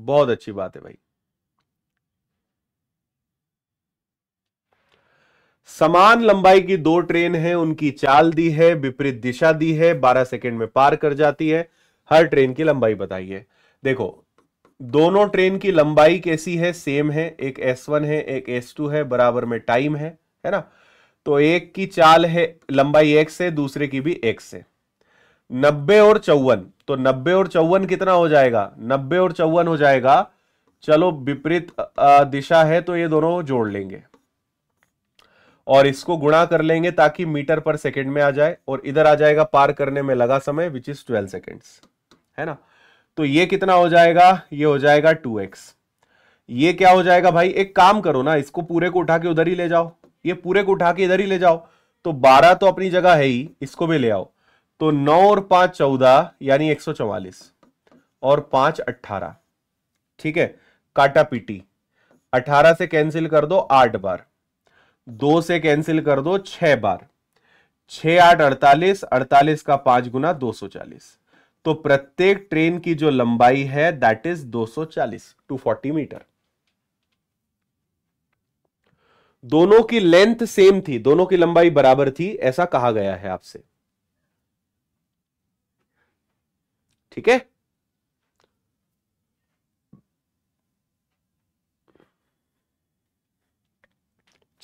बहुत अच्छी बात है भाई समान लंबाई की दो ट्रेन है उनकी चाल दी है विपरीत दिशा दी है 12 सेकंड में पार कर जाती है हर ट्रेन की लंबाई बताइए देखो दोनों ट्रेन की लंबाई कैसी है सेम है एक एस वन है एक एस टू है बराबर में टाइम है है ना तो एक की चाल है लंबाई एक है दूसरे की भी एक है नब्बे और चौवन तो नब्बे और चौवन कितना हो जाएगा नब्बे और चौवन हो जाएगा चलो विपरीत दिशा है तो ये दोनों जोड़ लेंगे और इसको गुणा कर लेंगे ताकि मीटर पर सेकंड में आ जाए और इधर आ जाएगा पार करने में लगा समय विच इज ट्वेल्व सेकेंड्स है ना तो ये कितना हो जाएगा ये हो जाएगा टू एक्स ये क्या हो जाएगा भाई एक काम करो ना इसको पूरे को उठा के उधर ही ले जाओ ये पूरे को उठा के इधर ही ले जाओ तो बारह तो अपनी जगह है ही इसको भी ले आओ तो नौ और पांच चौदह यानी एक सौ चौवालीस और पांच अट्ठारह ठीक है काटा पीटी अठारह से कैंसिल कर दो आठ बार दो से कैंसिल कर दो छह बार छह आठ अड़तालीस अड़तालीस का पांच गुना दो सौ चालीस तो प्रत्येक ट्रेन की जो लंबाई है दैट इज 240 240 मीटर दोनों की लेंथ सेम थी दोनों की लंबाई बराबर थी ऐसा कहा गया है आपसे ठीक है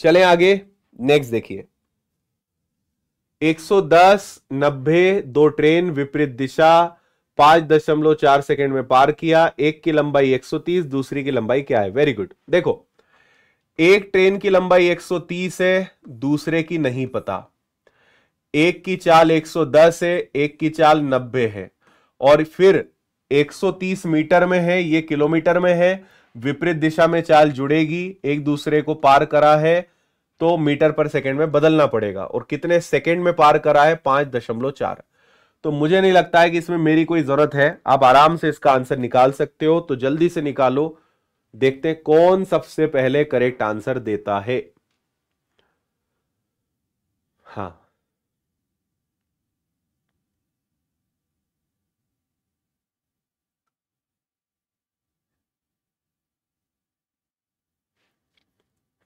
चलें आगे नेक्स्ट देखिए 110 नब्बे दो ट्रेन विपरीत दिशा पांच दशमलव चार सेकेंड में पार किया एक की लंबाई 130 दूसरी की लंबाई क्या है वेरी गुड देखो एक ट्रेन की लंबाई 130 है दूसरे की नहीं पता एक की चाल 110 है एक की चाल 90 है और फिर 130 मीटर में है ये किलोमीटर में है विपरीत दिशा में चाल जुड़ेगी एक दूसरे को पार करा है तो मीटर पर सेकेंड में बदलना पड़ेगा और कितने सेकेंड में पार करा है पांच दशमलव चार तो मुझे नहीं लगता है कि इसमें मेरी कोई जरूरत है आप आराम से इसका आंसर निकाल सकते हो तो जल्दी से निकालो देखते हैं कौन सबसे पहले करेक्ट आंसर देता है हा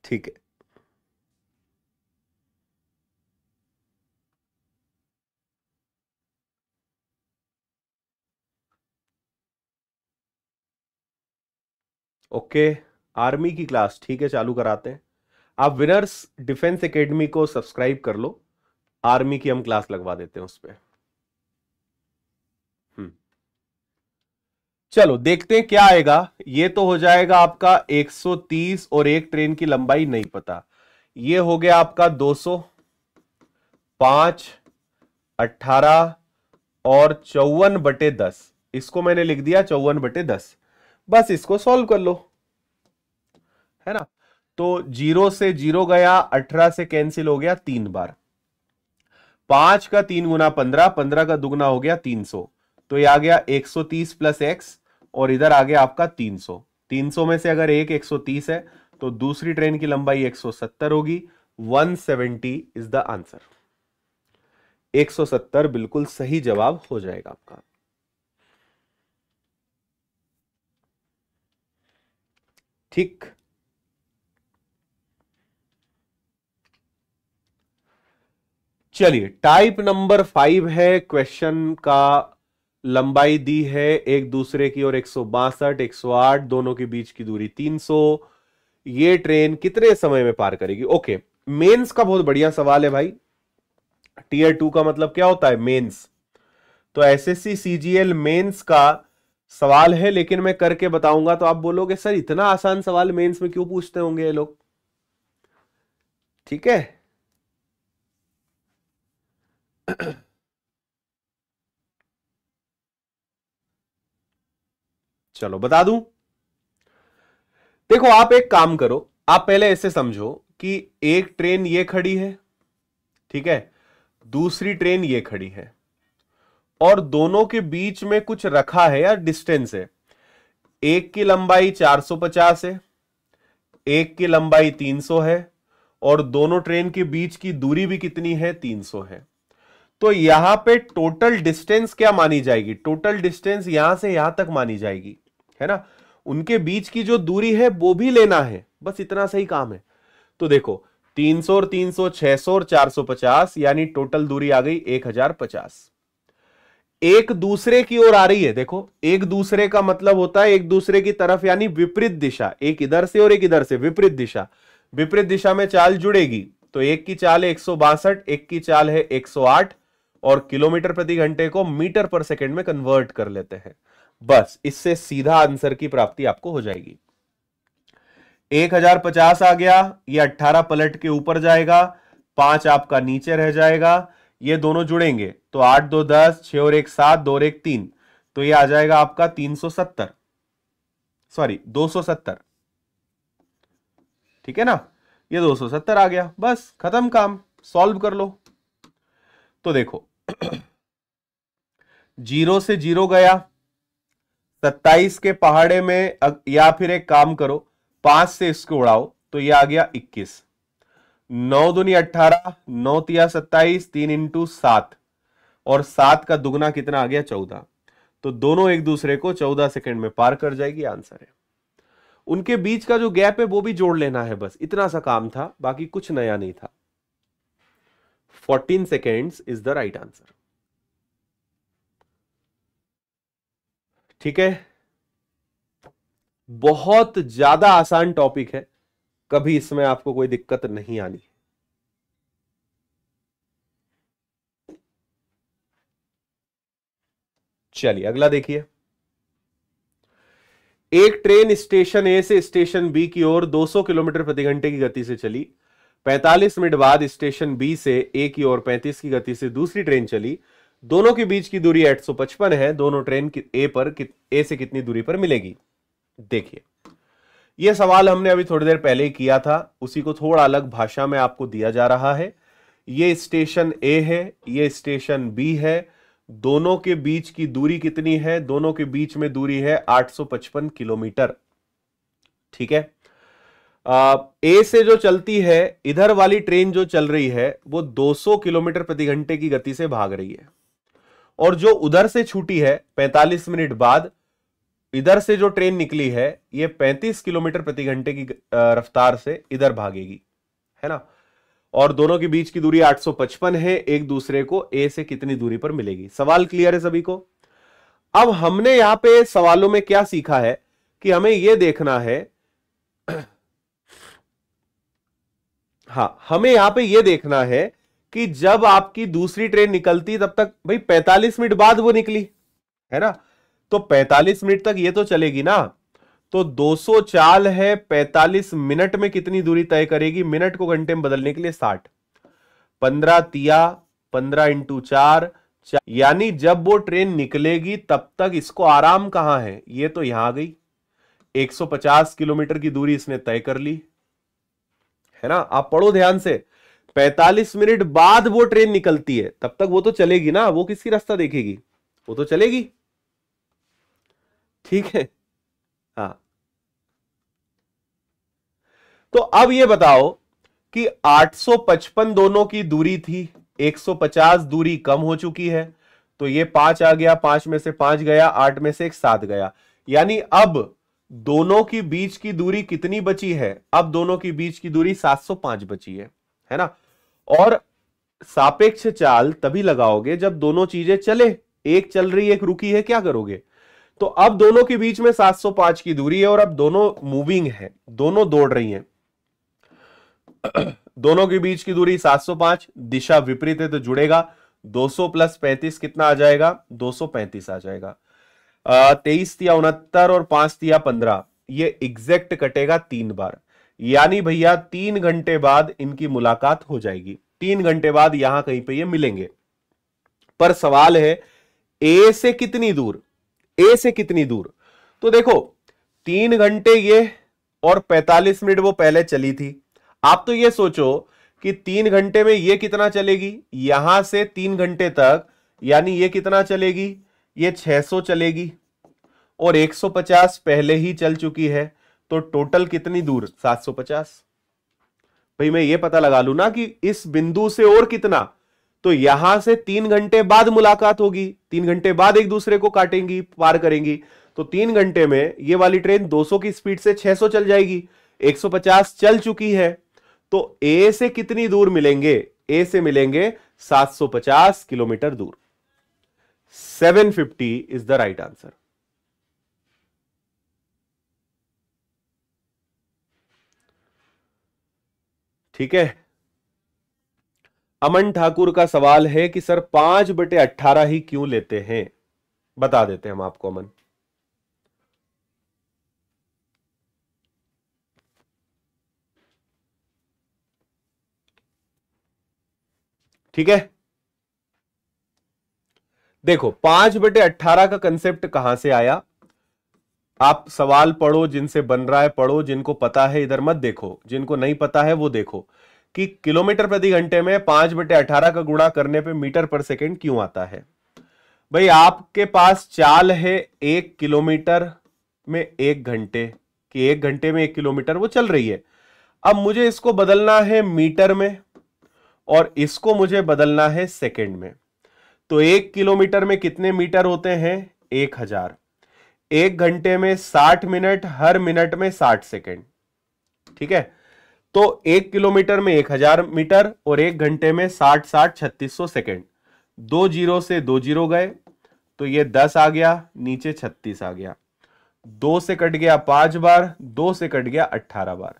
ठीक है ओके आर्मी की क्लास ठीक है चालू कराते हैं आप विनर्स डिफेंस एकेडमी को सब्सक्राइब कर लो आर्मी की हम क्लास लगवा देते हैं उस पर हम्म। चलो देखते हैं क्या आएगा ये तो हो जाएगा आपका 130 और एक ट्रेन की लंबाई नहीं पता ये हो गया आपका 200 पांच अट्ठारह और चौवन बटे दस इसको मैंने लिख दिया चौवन बटे दस बस इसको सॉल्व कर लो है ना तो जीरो से जीरो गया अठारह से कैंसिल हो गया तीन बार पांच का तीन गुना पंद्रह पंद्रह का दुगना हो गया तीन सौ तो ये आ गया एक सौ तीस प्लस एक्स और इधर आ गया आपका तीन सौ तीन सौ में से अगर एक एक सौ तीस है तो दूसरी ट्रेन की लंबाई एक सौ सत्तर होगी one seventy is the answer एक सौ सत्तर बिल्कुल सही जवाब हो जाएगा आपका thick चलिए टाइप नंबर फाइव है क्वेश्चन का लंबाई दी है एक दूसरे की और एक सौ बासठ एक सौ आठ दोनों के बीच की दूरी तीन सौ ये ट्रेन कितने समय में पार करेगी ओके मेंस का बहुत बढ़िया सवाल है भाई टीयर टू का मतलब क्या होता है मेंस तो एसएससी सीजीएल मेंस का सवाल है लेकिन मैं करके बताऊंगा तो आप बोलोगे सर इतना आसान सवाल मेंस में क्यों पूछते होंगे ये लोग ठीक है चलो बता दूं देखो आप एक काम करो आप पहले ऐसे समझो कि एक ट्रेन ये खड़ी है ठीक है दूसरी ट्रेन ये खड़ी है और दोनों के बीच में कुछ रखा है या डिस्टेंस है एक की लंबाई 450 है एक की लंबाई 300 है और दोनों ट्रेन के बीच की दूरी भी कितनी है 300 है तो यहां पे टोटल डिस्टेंस क्या मानी जाएगी टोटल डिस्टेंस यहां से यहां तक मानी जाएगी है ना उनके बीच की जो दूरी है वो भी लेना है बस इतना सही काम है तो देखो 300 और 300 600 और 450 यानी टोटल दूरी आ गई 1050 एक दूसरे की ओर आ रही है देखो एक दूसरे का मतलब होता है एक दूसरे की तरफ यानी विपरीत दिशा एक इधर से और एक इधर से विपरीत दिशा विपरीत दिशा में चाल जुड़ेगी तो एक की चाल है एक एक की चाल है 108 और किलोमीटर प्रति घंटे को मीटर पर सेकंड में कन्वर्ट कर लेते हैं बस इससे सीधा आंसर की प्राप्ति आपको हो जाएगी 1050 आ गया ये 18 पलट के ऊपर जाएगा पांच आपका नीचे रह जाएगा ये दोनों जुड़ेंगे तो आठ दो दस छ और एक सात दो और एक तीन तो ये आ जाएगा आपका तीन सौ सत्तर सॉरी दो सौ सत्तर ठीक है ना ये दो सौ सत्तर आ गया बस खत्म काम सॉल्व कर लो तो देखो जीरो से जीरो गया सत्ताईस के पहाड़े में या फिर एक काम करो पांच से इसको उड़ाओ तो ये आ गया इक्कीस नौ दुनी अट्ठारह नौ तिया सत्ताईस तीन इंटू सात और सात का दुगना कितना आ गया चौदह तो दोनों एक दूसरे को चौदह सेकेंड में पार कर जाएगी आंसर है उनके बीच का जो गैप है वो भी जोड़ लेना है बस इतना सा काम था बाकी कुछ नया नहीं था fourteen seconds is the right answer ठीक है बहुत ज्यादा आसान टॉपिक है कभी इसमें आपको कोई दिक्कत नहीं आनी चलिए अगला देखिए एक ट्रेन स्टेशन ए से स्टेशन बी की ओर 200 किलोमीटर प्रति घंटे की गति से चली 45 मिनट बाद स्टेशन बी से ए की ओर 35 की गति से दूसरी ट्रेन चली दोनों के बीच की दूरी 855 है दोनों ट्रेन ए पर ए से कितनी दूरी पर मिलेगी देखिए यह सवाल हमने अभी थोड़ी देर पहले किया था उसी को थोड़ा अलग भाषा में आपको दिया जा रहा है ये स्टेशन ए है ये स्टेशन बी है दोनों के बीच की दूरी कितनी है दोनों के बीच में दूरी है 855 किलोमीटर ठीक है आ, ए से जो चलती है इधर वाली ट्रेन जो चल रही है वो 200 किलोमीटर प्रति घंटे की गति से भाग रही है और जो उधर से छूटी है 45 मिनट बाद इधर से जो ट्रेन निकली है ये 35 किलोमीटर प्रति घंटे की रफ्तार से इधर भागेगी है ना और दोनों के बीच की दूरी 855 है एक दूसरे को ए से कितनी दूरी पर मिलेगी सवाल क्लियर है सभी को अब हमने यहां पे सवालों में क्या सीखा है कि हमें यह देखना है हा हमें यहां पे यह देखना है कि जब आपकी दूसरी ट्रेन निकलती तब तक भाई 45 मिनट बाद वो निकली है ना तो 45 मिनट तक ये तो चलेगी ना तो 200 चाल है 45 मिनट में कितनी दूरी तय करेगी मिनट को घंटे में बदलने के लिए 60 15 तिया 15 इंटू चार यानी जब वो ट्रेन निकलेगी तब तक इसको आराम कहां है ये तो यहां आ गई 150 किलोमीटर की दूरी इसने तय कर ली है ना आप पढ़ो ध्यान से 45 मिनट बाद वो ट्रेन निकलती है तब तक वो तो चलेगी ना वो किसकी रास्ता देखेगी वो तो चलेगी ठीक है हा तो अब ये बताओ कि 855 दोनों की दूरी थी 150 दूरी कम हो चुकी है तो ये पांच आ गया पांच में से पांच गया आठ में से एक सात गया यानी अब दोनों की बीच की दूरी कितनी बची है अब दोनों की बीच की दूरी 705 बची है है ना और सापेक्ष चाल तभी लगाओगे जब दोनों चीजें चले एक चल रही एक रुकी है क्या करोगे तो अब दोनों के बीच में 705 की दूरी है और अब दोनों मूविंग है दोनों दौड़ रही हैं दोनों के बीच की दूरी 705 दिशा विपरीत है तो जुड़ेगा 200 प्लस 35 कितना आ जाएगा 235 आ जाएगा तेईस तिया उनहत्तर और पांच तिया पंद्रह ये एग्जैक्ट कटेगा तीन बार यानी भैया तीन घंटे बाद इनकी मुलाकात हो जाएगी तीन घंटे बाद यहां कहीं पे ये मिलेंगे पर सवाल है ए से कितनी दूर ए से कितनी दूर तो देखो तीन घंटे ये और 45 मिनट वो पहले चली थी आप तो ये सोचो कि तीन घंटे में ये कितना चलेगी यहां से तीन घंटे तक यानी ये कितना चलेगी ये 600 चलेगी और 150 पहले ही चल चुकी है तो टोटल कितनी दूर 750 भाई मैं ये पता लगा लू ना कि इस बिंदु से और कितना तो यहां से तीन घंटे बाद मुलाकात होगी तीन घंटे बाद एक दूसरे को काटेंगी पार करेंगी तो तीन घंटे में ये वाली ट्रेन 200 की स्पीड से 600 चल जाएगी 150 चल चुकी है तो ए से कितनी दूर मिलेंगे ए से मिलेंगे 750 किलोमीटर दूर 750 इज द राइट आंसर ठीक है अमन ठाकुर का सवाल है कि सर पांच बटे अट्ठारह ही क्यों लेते हैं बता देते हैं हम आपको अमन ठीक है देखो पांच बटे अट्ठारह का कंसेप्ट कहां से आया आप सवाल पढ़ो जिनसे बन रहा है पढ़ो जिनको पता है इधर मत देखो जिनको नहीं पता है वो देखो कि किलोमीटर प्रति घंटे में पांच बटे अठारह का गुणा करने पे मीटर पर सेकंड क्यों आता है भाई आपके पास चाल है एक किलोमीटर में एक घंटे कि एक घंटे में एक किलोमीटर वो चल रही है अब मुझे इसको बदलना है मीटर में और इसको मुझे बदलना है सेकेंड में तो एक किलोमीटर में कितने मीटर होते हैं एक हजार एक घंटे में साठ मिनट हर मिनट में साठ सेकेंड ठीक है तो एक किलोमीटर में एक हजार मीटर और एक घंटे में साठ साठ छत्तीस सौ सेकेंड दो जीरो से दो जीरो गए तो ये दस आ गया नीचे छत्तीस आ गया दो से कट गया पांच बार दो से कट गया अट्ठारह बार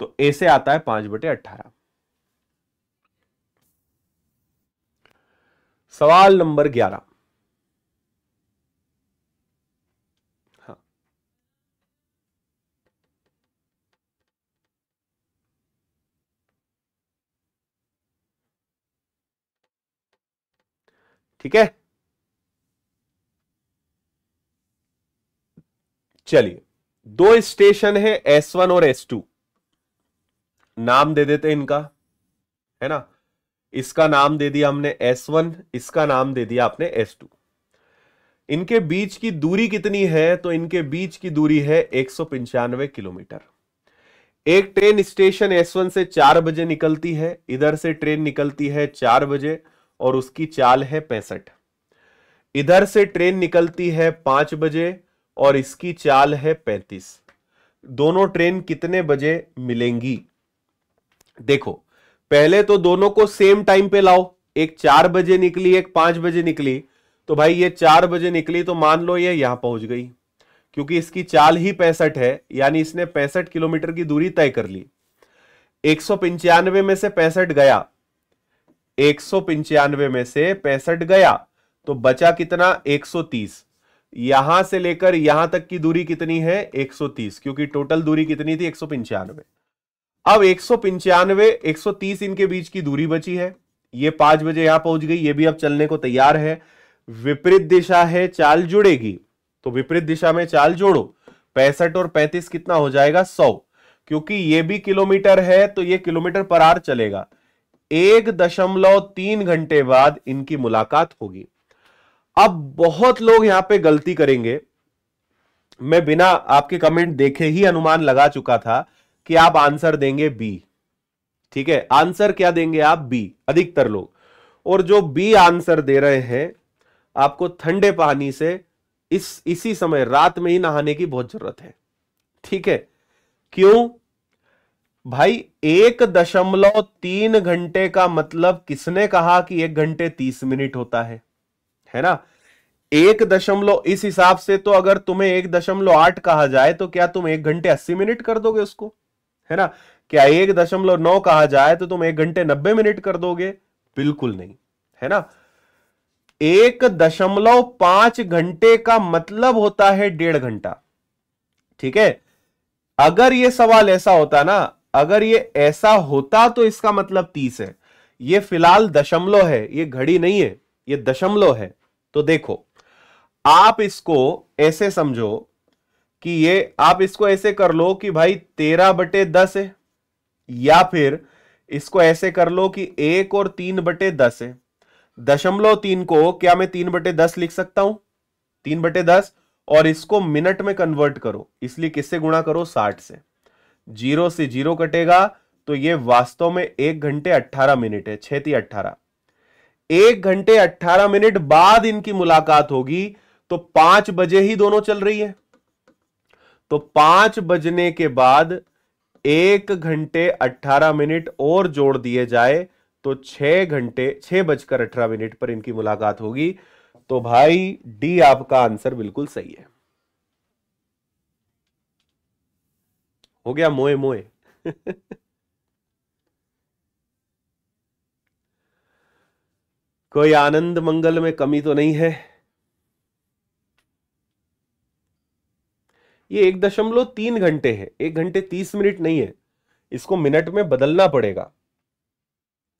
तो ऐसे आता है पांच बटे अट्ठारह सवाल नंबर ग्यारह ठीक है चलिए दो स्टेशन है एस वन और एस टू नाम दे देते इनका है ना इसका नाम दे दिया हमने एस वन इसका नाम दे दिया आपने एस टू इनके बीच की दूरी कितनी है तो इनके बीच की दूरी है एक किलोमीटर एक ट्रेन स्टेशन एस वन से चार बजे निकलती है इधर से ट्रेन निकलती है चार बजे और उसकी चाल है पैंसठ इधर से ट्रेन निकलती है पांच बजे और इसकी चाल है पैंतीस दोनों ट्रेन कितने बजे मिलेंगी देखो पहले तो दोनों को सेम टाइम पे लाओ एक चार बजे निकली एक पांच बजे निकली तो भाई ये चार बजे निकली तो मान लो ये यहां पहुंच गई क्योंकि इसकी चाल ही पैंसठ है यानी इसने पैंसठ किलोमीटर की दूरी तय कर ली एक में से पैंसठ गया एक में से पैंसठ गया तो बचा कितना 130 यहां से लेकर यहां तक की दूरी कितनी है 130 क्योंकि टोटल दूरी कितनी थी एक अब एक सौ इनके बीच की दूरी बची है ये पांच बजे यहां पहुंच गई ये भी अब चलने को तैयार है विपरीत दिशा है चाल जुड़ेगी तो विपरीत दिशा में चाल जोड़ो पैंसठ और पैंतीस कितना हो जाएगा सौ क्योंकि ये भी किलोमीटर है तो ये किलोमीटर पर आर चलेगा एक दशमलव तीन घंटे बाद इनकी मुलाकात होगी अब बहुत लोग यहां पे गलती करेंगे मैं बिना आपके कमेंट देखे ही अनुमान लगा चुका था कि आप आंसर देंगे बी ठीक है आंसर क्या देंगे आप बी अधिकतर लोग और जो बी आंसर दे रहे हैं आपको ठंडे पानी से इस इसी समय रात में ही नहाने की बहुत जरूरत है ठीक है क्यों भाई एक दशमलव तीन घंटे का मतलब किसने कहा कि एक घंटे तीस मिनट होता है है ना एक दशमलव इस हिसाब से तो अगर तुम्हें एक दशमलव आठ कहा जाए तो क्या तुम एक घंटे अस्सी मिनट कर दोगे उसको है ना क्या एक दशमलव नौ कहा जाए तो तुम एक घंटे नब्बे मिनट कर दोगे बिल्कुल नहीं है ना एक दशमलव पांच घंटे का मतलब होता है डेढ़ घंटा ठीक है अगर यह सवाल ऐसा होता ना अगर ये ऐसा होता तो इसका मतलब तीस है ये फिलहाल दशमलव है ये घड़ी नहीं है ये दशमलव है तो देखो आप इसको ऐसे समझो कि ये आप इसको ऐसे कर लो कि भाई तेरह बटे दस है या फिर इसको ऐसे कर लो कि एक और तीन बटे दस है दशमलव तीन को क्या मैं तीन बटे दस लिख सकता हूं तीन बटे दस और इसको मिनट में कन्वर्ट करो इसलिए किससे गुणा करो साठ से जीरो से जीरो कटेगा तो ये वास्तव में एक घंटे अट्ठारह मिनट है छेती अट्ठारह एक घंटे अट्ठारह मिनट बाद इनकी मुलाकात होगी तो पांच बजे ही दोनों चल रही है तो पांच बजने के बाद एक घंटे अट्ठारह मिनट और जोड़ दिए जाए तो छह घंटे छह बजकर अठारह मिनट पर इनकी मुलाकात होगी तो भाई डी आपका आंसर बिल्कुल सही है हो गया मोए मोए कोई आनंद मंगल में कमी तो नहीं है ये एक दशमलव तीन घंटे है एक घंटे तीस मिनट नहीं है इसको मिनट में बदलना पड़ेगा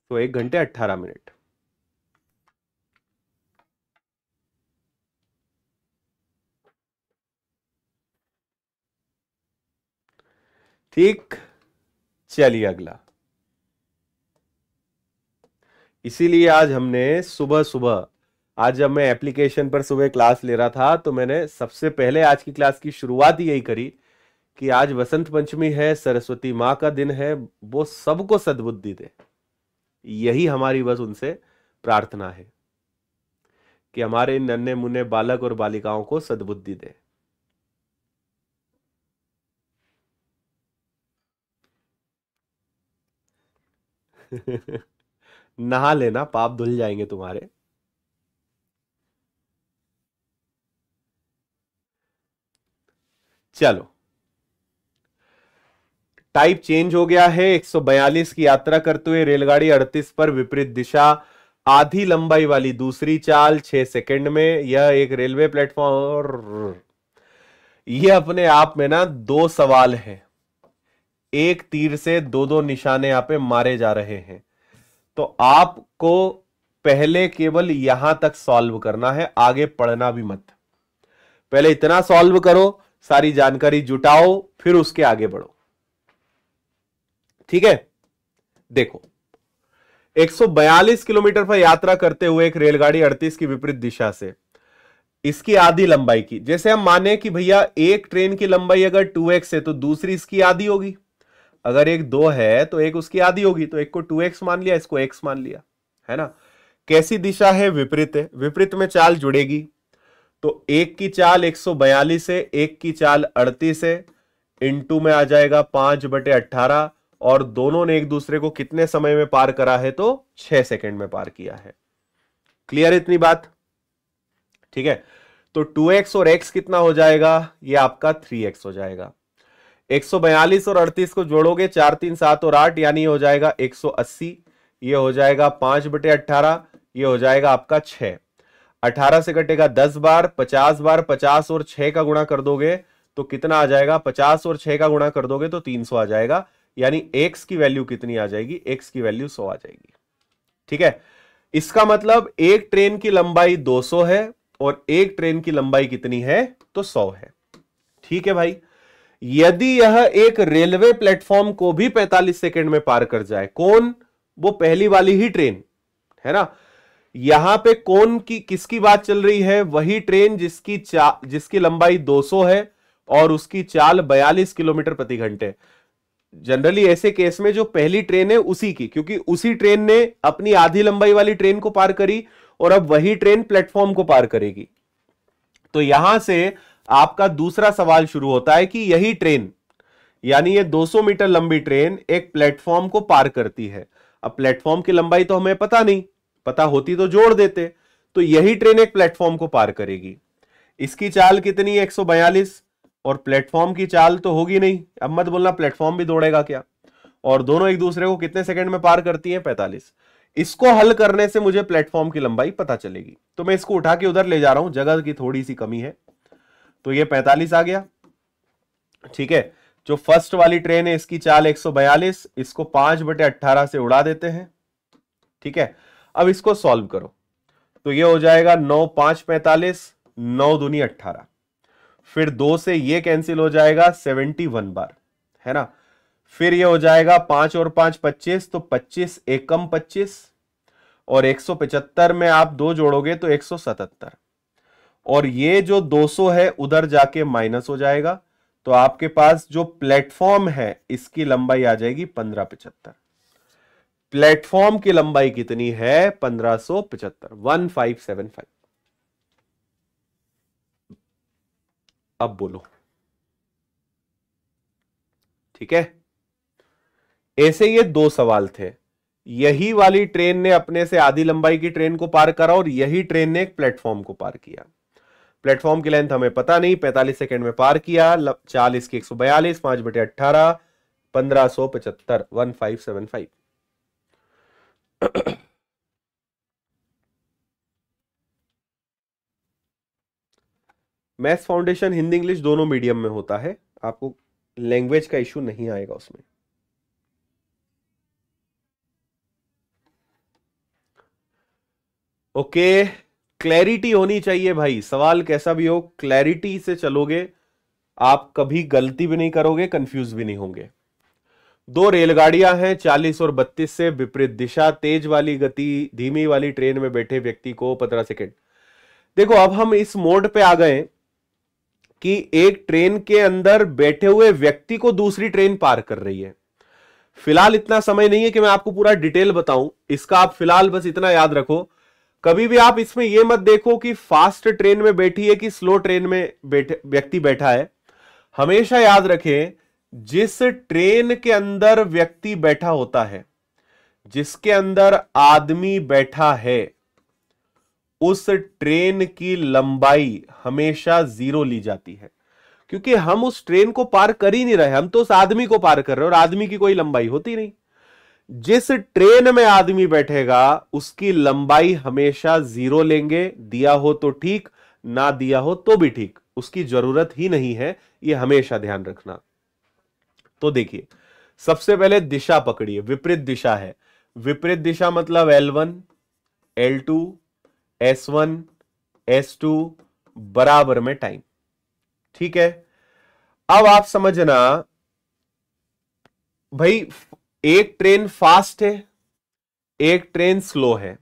तो एक घंटे अट्ठारह मिनट ठीक चलिए अगला इसीलिए आज हमने सुबह सुबह आज जब मैं एप्लीकेशन पर सुबह क्लास ले रहा था तो मैंने सबसे पहले आज की क्लास की शुरुआत यही करी कि आज वसंत पंचमी है सरस्वती माँ का दिन है वो सबको सद्बुद्धि दे यही हमारी बस उनसे प्रार्थना है कि हमारे नन्हे मुन्ने बालक और बालिकाओं को सद्बुद्धि दे नहा लेना पाप धुल जाएंगे तुम्हारे चलो टाइप चेंज हो गया है 142 की यात्रा करते हुए रेलगाड़ी 38 पर विपरीत दिशा आधी लंबाई वाली दूसरी चाल 6 सेकंड में यह एक रेलवे प्लेटफॉर्म यह अपने आप में ना दो सवाल हैं एक तीर से दो दो निशाने यहाँ पे मारे जा रहे हैं तो आपको पहले केवल यहां तक सॉल्व करना है आगे पढ़ना भी मत पहले इतना सॉल्व करो सारी जानकारी जुटाओ फिर उसके आगे बढ़ो ठीक है देखो 142 किलोमीटर पर यात्रा करते हुए एक रेलगाड़ी 38 की विपरीत दिशा से इसकी आधी लंबाई की जैसे हम माने कि भैया एक ट्रेन की लंबाई अगर 2x है तो दूसरी इसकी आधी होगी अगर एक दो है तो एक उसकी आधी होगी तो एक को टू एक्स मान लिया इसको एक्स मान लिया है ना कैसी दिशा है विपरीत है विपरीत में चाल जुड़ेगी तो एक की चाल एक बयालीस है एक की चाल अड़तीस है इनटू में आ जाएगा पांच बटे अट्ठारह और दोनों ने एक दूसरे को कितने समय में पार करा है तो छह सेकेंड में पार किया है क्लियर इतनी बात ठीक है तो 2x और x कितना हो जाएगा ये आपका 3x हो जाएगा 142 और 38 को जोड़ोगे चार तीन सात और आठ यानी हो जाएगा 180 ये हो जाएगा पांच बटे अट्ठारह ये हो जाएगा आपका छह अठारह से कटेगा दस बार पचास बार पचास और छह का गुणा कर दोगे तो कितना आ जाएगा पचास और छह का गुणा कर दोगे तो तीन सौ आ जाएगा यानी एक्स की वैल्यू कितनी आ जाएगी एक्स की वैल्यू सौ आ जाएगी ठीक है इसका मतलब एक ट्रेन की लंबाई सौ है और एक ट्रेन की लंबाई कितनी है तो सौ है ठीक है भाई यदि यह एक रेलवे प्लेटफॉर्म को भी 45 सेकंड में पार कर जाए कौन वो पहली वाली ही ट्रेन है ना यहां पे कौन की किसकी बात चल रही है वही ट्रेन जिसकी चा, जिसकी लंबाई 200 है और उसकी चाल 42 किलोमीटर प्रति घंटे जनरली ऐसे केस में जो पहली ट्रेन है उसी की क्योंकि उसी ट्रेन ने अपनी आधी लंबाई वाली ट्रेन को पार करी और अब वही ट्रेन प्लेटफॉर्म को पार करेगी तो यहां से आपका दूसरा सवाल शुरू होता है कि यही ट्रेन यानी ये 200 मीटर लंबी ट्रेन एक प्लेटफॉर्म को पार करती है अब प्लेटफॉर्म की लंबाई तो हमें पता नहीं पता होती तो जोड़ देते तो यही ट्रेन एक प्लेटफॉर्म को पार करेगी इसकी चाल कितनी है बयालीस और प्लेटफॉर्म की चाल तो होगी नहीं अब मत बोलना प्लेटफॉर्म भी दौड़ेगा क्या और दोनों एक दूसरे को कितने सेकंड में पार करती हैं पैंतालीस इसको हल करने से मुझे प्लेटफॉर्म की लंबाई पता चलेगी तो मैं इसको उठा के उधर ले जा रहा हूं जगह की थोड़ी सी कमी है तो ये 45 आ गया ठीक है जो फर्स्ट वाली ट्रेन है इसकी चाल 142 इसको पांच बटे अट्ठारह से उड़ा देते हैं ठीक है अब इसको सॉल्व करो तो ये हो जाएगा नौ पांच पैंतालीस नौ दूनी अट्ठारह फिर दो से ये कैंसिल हो जाएगा सेवेंटी वन बार है ना फिर ये हो जाएगा पांच और पांच पच्चीस तो पच्चीस एकम पच्चीस और एक सौ पचहत्तर में आप दो जोड़ोगे तो एक सौ सतहत्तर और ये जो 200 है उधर जाके माइनस हो जाएगा तो आपके पास जो प्लेटफॉर्म है इसकी लंबाई आ जाएगी पंद्रह पिछहत्तर प्लेटफॉर्म की लंबाई कितनी है पंद्रह सो पिछहत्तर वन फाइव सेवन फाइव अब बोलो ठीक है ऐसे ये दो सवाल थे यही वाली ट्रेन ने अपने से आधी लंबाई की ट्रेन को पार करा और यही ट्रेन ने एक प्लेटफॉर्म को पार किया प्लेटफॉर्म की लेंथ हमें पता नहीं पैंतालीस सेकेंड में पार किया चालीस की एक सौ बयालीस पांच बटे अट्ठारह पंद्रह सौ पचहत्तर one five seven five math foundation Hindi English दोनों मीडियम में होता है आपको लैंग्वेज का इश्यू नहीं आएगा उसमें ओके okay. क्लैरिटी होनी चाहिए भाई सवाल कैसा भी हो क्लैरिटी से चलोगे आप कभी गलती भी नहीं करोगे कंफ्यूज भी नहीं होंगे दो रेलगाड़ियां हैं 40 और 32 से विपरीत दिशा तेज वाली गति धीमी वाली ट्रेन में बैठे व्यक्ति को 15 सेकेंड देखो अब हम इस मोड पे आ गए कि एक ट्रेन के अंदर बैठे हुए व्यक्ति को दूसरी ट्रेन पार कर रही है फिलहाल इतना समय नहीं है कि मैं आपको पूरा डिटेल बताऊं इसका आप फिलहाल बस इतना याद रखो कभी भी आप इसमें यह मत देखो कि फास्ट ट्रेन में बैठी है कि स्लो ट्रेन में बैठे व्यक्ति बैठा है हमेशा याद रखें जिस ट्रेन के अंदर व्यक्ति बैठा होता है जिसके अंदर आदमी बैठा है उस ट्रेन की लंबाई हमेशा जीरो ली जाती है क्योंकि हम उस ट्रेन को पार कर ही नहीं रहे हम तो उस आदमी को पार कर रहे हैं और आदमी की कोई लंबाई होती नहीं जिस ट्रेन में आदमी बैठेगा उसकी लंबाई हमेशा जीरो लेंगे दिया हो तो ठीक ना दिया हो तो भी ठीक उसकी जरूरत ही नहीं है यह हमेशा ध्यान रखना तो देखिए सबसे पहले दिशा पकड़िए विपरीत दिशा है विपरीत दिशा मतलब L1, L2, S1, S2 बराबर में टाइम ठीक है अब आप समझना भाई एक ट्रेन फास्ट है एक ट्रेन स्लो है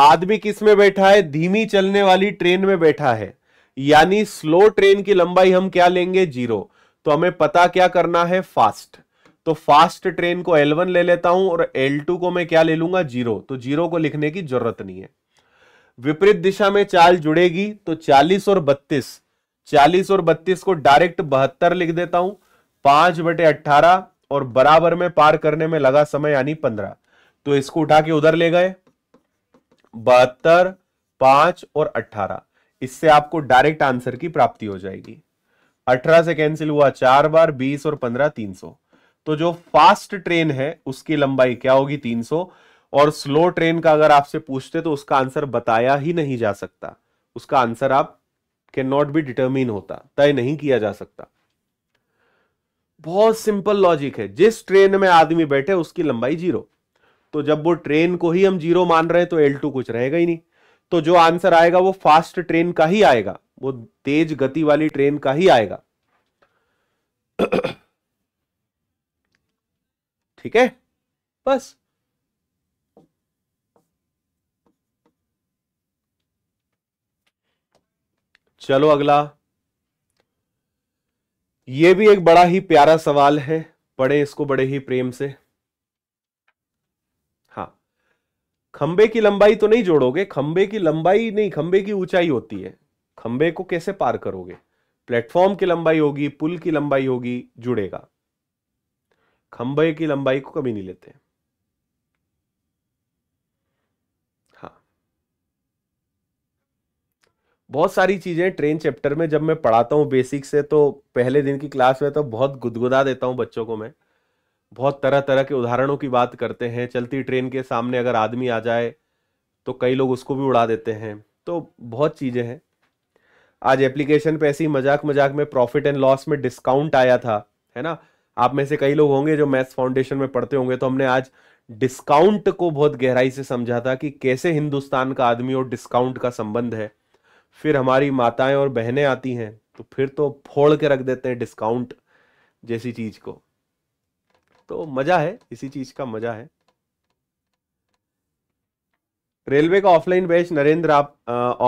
आदमी किस में बैठा है धीमी चलने वाली ट्रेन में बैठा है यानी स्लो ट्रेन की लंबाई हम क्या लेंगे जीरो तो हमें पता क्या करना है फास्ट तो फास्ट ट्रेन को L1 ले लेता हूं और L2 को मैं क्या ले लूंगा जीरो तो जीरो को लिखने की जरूरत नहीं है विपरीत दिशा में चाल जुड़ेगी तो 40 और 32 40 और 32 को डायरेक्ट बहत्तर लिख देता हूं पांच बटे अट्ठारह और बराबर में पार करने में लगा समय यानी पंद्रह तो इसको उठा के उधर ले गए बहत्तर पांच और अठारह इससे आपको डायरेक्ट आंसर की प्राप्ति हो जाएगी अठारह से कैंसिल हुआ चार बार बीस और पंद्रह तीन सौ तो जो फास्ट ट्रेन है उसकी लंबाई क्या होगी तीन सौ और स्लो ट्रेन का अगर आपसे पूछते तो उसका आंसर बताया ही नहीं जा सकता उसका आंसर आप कैन नॉट बी डिटर्मिन होता तय नहीं किया जा सकता बहुत सिंपल लॉजिक है जिस ट्रेन में आदमी बैठे उसकी लंबाई जीरो तो जब वो ट्रेन को ही हम जीरो मान रहे हैं तो एल टू कुछ रहेगा ही नहीं तो जो आंसर आएगा वो फास्ट ट्रेन का ही आएगा वो तेज गति वाली ट्रेन का ही आएगा ठीक है बस चलो अगला ये भी एक बड़ा ही प्यारा सवाल है पढ़े इसको बड़े ही प्रेम से हाँ खंबे की लंबाई तो नहीं जोड़ोगे खंबे की लंबाई नहीं खंबे की ऊंचाई होती है खंबे को कैसे पार करोगे प्लेटफॉर्म की लंबाई होगी पुल की लंबाई होगी जुड़ेगा खंबे की लंबाई को कभी नहीं लेते बहुत सारी चीज़ें ट्रेन चैप्टर में जब मैं पढ़ाता हूँ बेसिक से तो पहले दिन की क्लास में तो बहुत गुदगुदा देता हूँ बच्चों को मैं बहुत तरह तरह के उदाहरणों की बात करते हैं चलती ट्रेन के सामने अगर आदमी आ जाए तो कई लोग उसको भी उड़ा देते हैं तो बहुत चीज़ें हैं आज एप्लीकेशन पे ऐसी मजाक मजाक में प्रॉफिट एंड लॉस में डिस्काउंट आया था है ना आप में से कई लोग होंगे जो मैथ्स फाउंडेशन में पढ़ते होंगे तो हमने आज डिस्काउंट को बहुत गहराई से समझा था कि कैसे हिंदुस्तान का आदमी और डिस्काउंट का संबंध है फिर हमारी माताएं और बहनें आती हैं तो फिर तो फोड़ के रख देते हैं डिस्काउंट जैसी चीज को तो मजा है इसी चीज का मजा है रेलवे का ऑफलाइन बैच नरेंद्र आप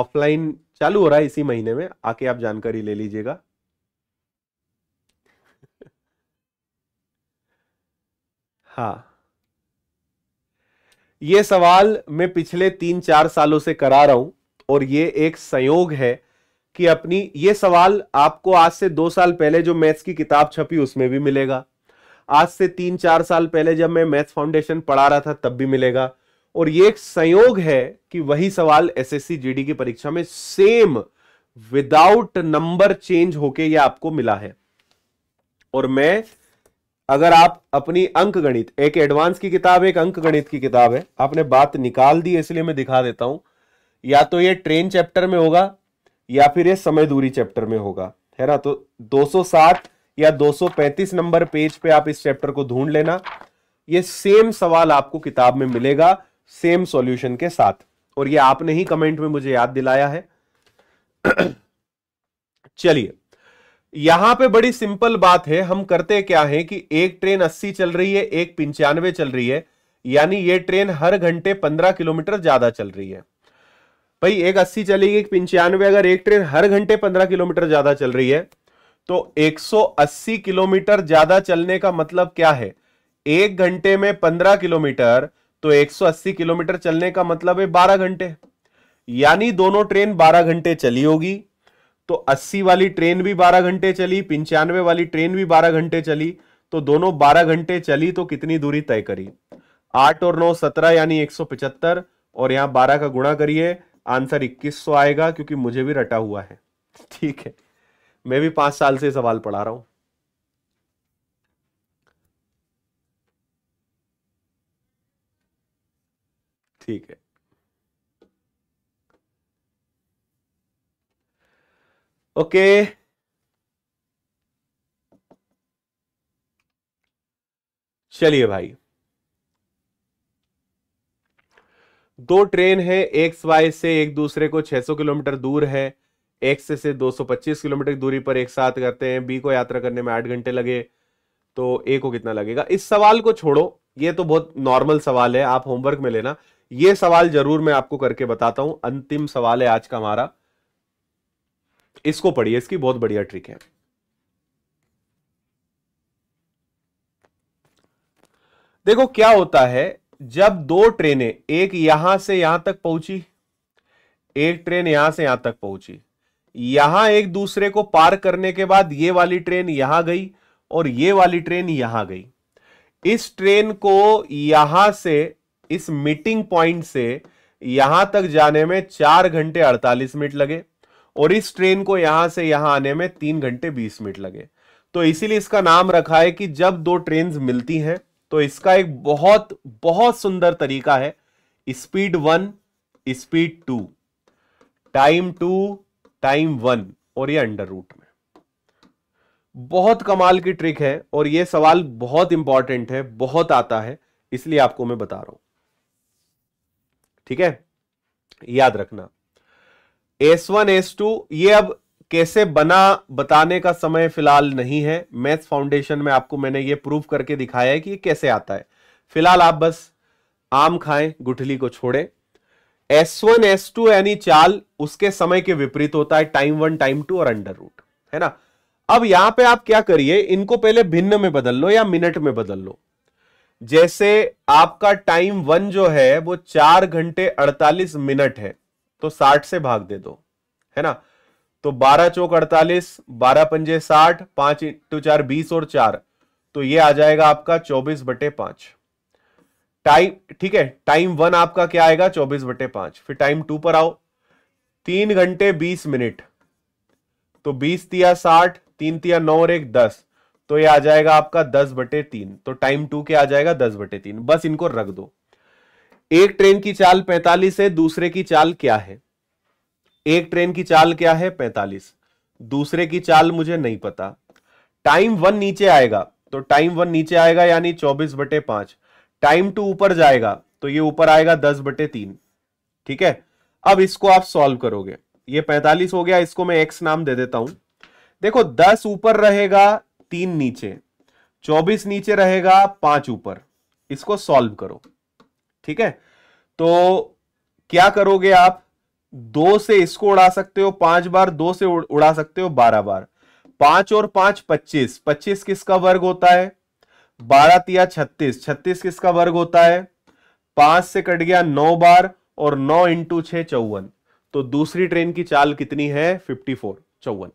ऑफलाइन चालू हो रहा है इसी महीने में आके आप जानकारी ले लीजिएगा हाँ ये सवाल मैं पिछले तीन चार सालों से करा रहा हूं और ये एक संयोग है कि अपनी ये सवाल आपको आज से दो साल पहले जो मैथ्स की किताब छपी उसमें भी मिलेगा आज से तीन चार साल पहले जब मैं मैथ्स फाउंडेशन पढ़ा रहा था तब भी मिलेगा और ये एक संयोग है कि वही सवाल एसएससी जीडी की परीक्षा में सेम विदाउट नंबर चेंज होके ये आपको मिला है और मैं अगर आप अपनी अंक गणित एक एडवांस की किताब एक अंक गणित की किताब है आपने बात निकाल दी इसलिए मैं दिखा देता हूं या तो ये ट्रेन चैप्टर में होगा या फिर ये समय दूरी चैप्टर में होगा है ना तो 207 या 235 नंबर पेज पे आप इस चैप्टर को ढूंढ लेना ये सेम सवाल आपको किताब में मिलेगा सेम सॉल्यूशन के साथ और ये आपने ही कमेंट में मुझे याद दिलाया है चलिए यहां पे बड़ी सिंपल बात है हम करते क्या है कि एक ट्रेन अस्सी चल रही है एक पंचानवे चल रही है यानी ये ट्रेन हर घंटे पंद्रह किलोमीटर ज्यादा चल रही है भाई एक अस्सी चलेगी एक पंचानवे अगर एक ट्रेन हर घंटे पंद्रह किलोमीटर ज्यादा चल रही है तो 180 किलोमीटर ज्यादा चलने का मतलब क्या है एक घंटे में पंद्रह किलोमीटर तो 180 किलोमीटर चलने का मतलब है बारह घंटे यानी दोनों ट्रेन बारह घंटे चली होगी तो अस्सी वाली ट्रेन भी बारह घंटे चली पंचानवे वाली ट्रेन भी बारह घंटे चली तो दोनों बारह घंटे चली तो कितनी दूरी तय करी आठ और नौ सत्रह यानी एक सौ पिचहत्तर और यहां बारह का गुणा करिए आंसर 2100 आएगा क्योंकि मुझे भी रटा हुआ है ठीक है मैं भी पांच साल से सवाल पढ़ा रहा हूं ठीक है ओके चलिए भाई दो ट्रेन है एक्स वाई से एक दूसरे को 600 किलोमीटर दूर है एक्स से 225 किलोमीटर की दूरी पर एक साथ करते हैं बी को यात्रा करने में आठ घंटे लगे तो ए को कितना लगेगा इस सवाल को छोड़ो ये तो बहुत नॉर्मल सवाल है आप होमवर्क में लेना ये सवाल जरूर मैं आपको करके बताता हूं अंतिम सवाल है आज का हमारा इसको पढ़िए इसकी बहुत बढ़िया ट्रिक है देखो क्या होता है जब दो ट्रेनें एक यहां से यहां तक पहुंची एक ट्रेन यहां से यहां तक पहुंची यहां एक दूसरे को पार करने के बाद ये वाली ट्रेन यहां गई और ये वाली ट्रेन यहां गई इस ट्रेन को यहां से इस मीटिंग पॉइंट से यहां तक जाने में चार घंटे अड़तालीस मिनट लगे और इस ट्रेन को यहां से यहां आने में तीन घंटे बीस मिनट लगे तो इसीलिए इसका नाम रखा है कि जब दो ट्रेन मिलती हैं तो इसका एक बहुत बहुत सुंदर तरीका है speed one speed two time two time one और ये अंडर रूट में बहुत कमाल की ट्रिक है और ये सवाल बहुत इंपॉर्टेंट है बहुत आता है इसलिए आपको मैं बता रहा हूं ठीक है याद रखना S1 S2 ये अब कैसे बना बताने का समय फिलहाल नहीं है मैथ्स फाउंडेशन में आपको मैंने ये प्रूव करके दिखाया है कि ये कैसे आता है फिलहाल आप बस आम खाएं गुठली को छोड़ें एस टू यानी चाल उसके समय के विपरीत होता है टाइम वन टाइम टू और अंडर रूट है ना अब यहां पे आप क्या करिए इनको पहले भिन्न में बदल लो या मिनट में बदल लो जैसे आपका टाइम वन जो है वो चार घंटे अड़तालीस मिनट है तो साठ से भाग दे दो है ना तो बारह चौक अड़तालीस बारह पंजे साठ पांच इंटू चार बीस और चार तो ये आ जाएगा आपका चौबीस बटे पांच टाइम ठीक है टाइम वन आपका क्या आएगा चौबीस बटे पांच फिर टाइम टू पर आओ तीन घंटे बीस मिनट तो बीस तिया साठ तीन तिया नौ और एक दस तो ये आ जाएगा आपका दस बटे तीन तो टाइम टू के आ जाएगा दस बटे तीन बस इनको रख दो एक ट्रेन की चाल पैंतालीस है दूसरे की चाल क्या है एक ट्रेन की चाल क्या है पैंतालीस दूसरे की चाल मुझे नहीं पता टाइम वन नीचे आएगा तो टाइम वन नीचे आएगा यानी चौबीस बटे पांच टाइम टू ऊपर जाएगा तो ये ऊपर आएगा दस बटे तीन ठीक है अब इसको आप सॉल्व करोगे ये पैंतालीस हो गया इसको मैं एक्स नाम दे देता हूं देखो दस ऊपर रहेगा तीन नीचे चौबीस नीचे रहेगा पांच ऊपर इसको सॉल्व करो ठीक है तो क्या करोगे आप दो से इसको उड़ा सकते हो पांच बार दो से उड़ा सकते हो बारह बार पांच और पांच पच्चीस पच्चीस किसका वर्ग होता है बारह तिया छत्तीस छत्तीस किसका वर्ग होता है पांच से कट गया नौ बार और नौ इंटू छ चौवन तो दूसरी ट्रेन की चाल कितनी है फिफ्टी फोर चौवन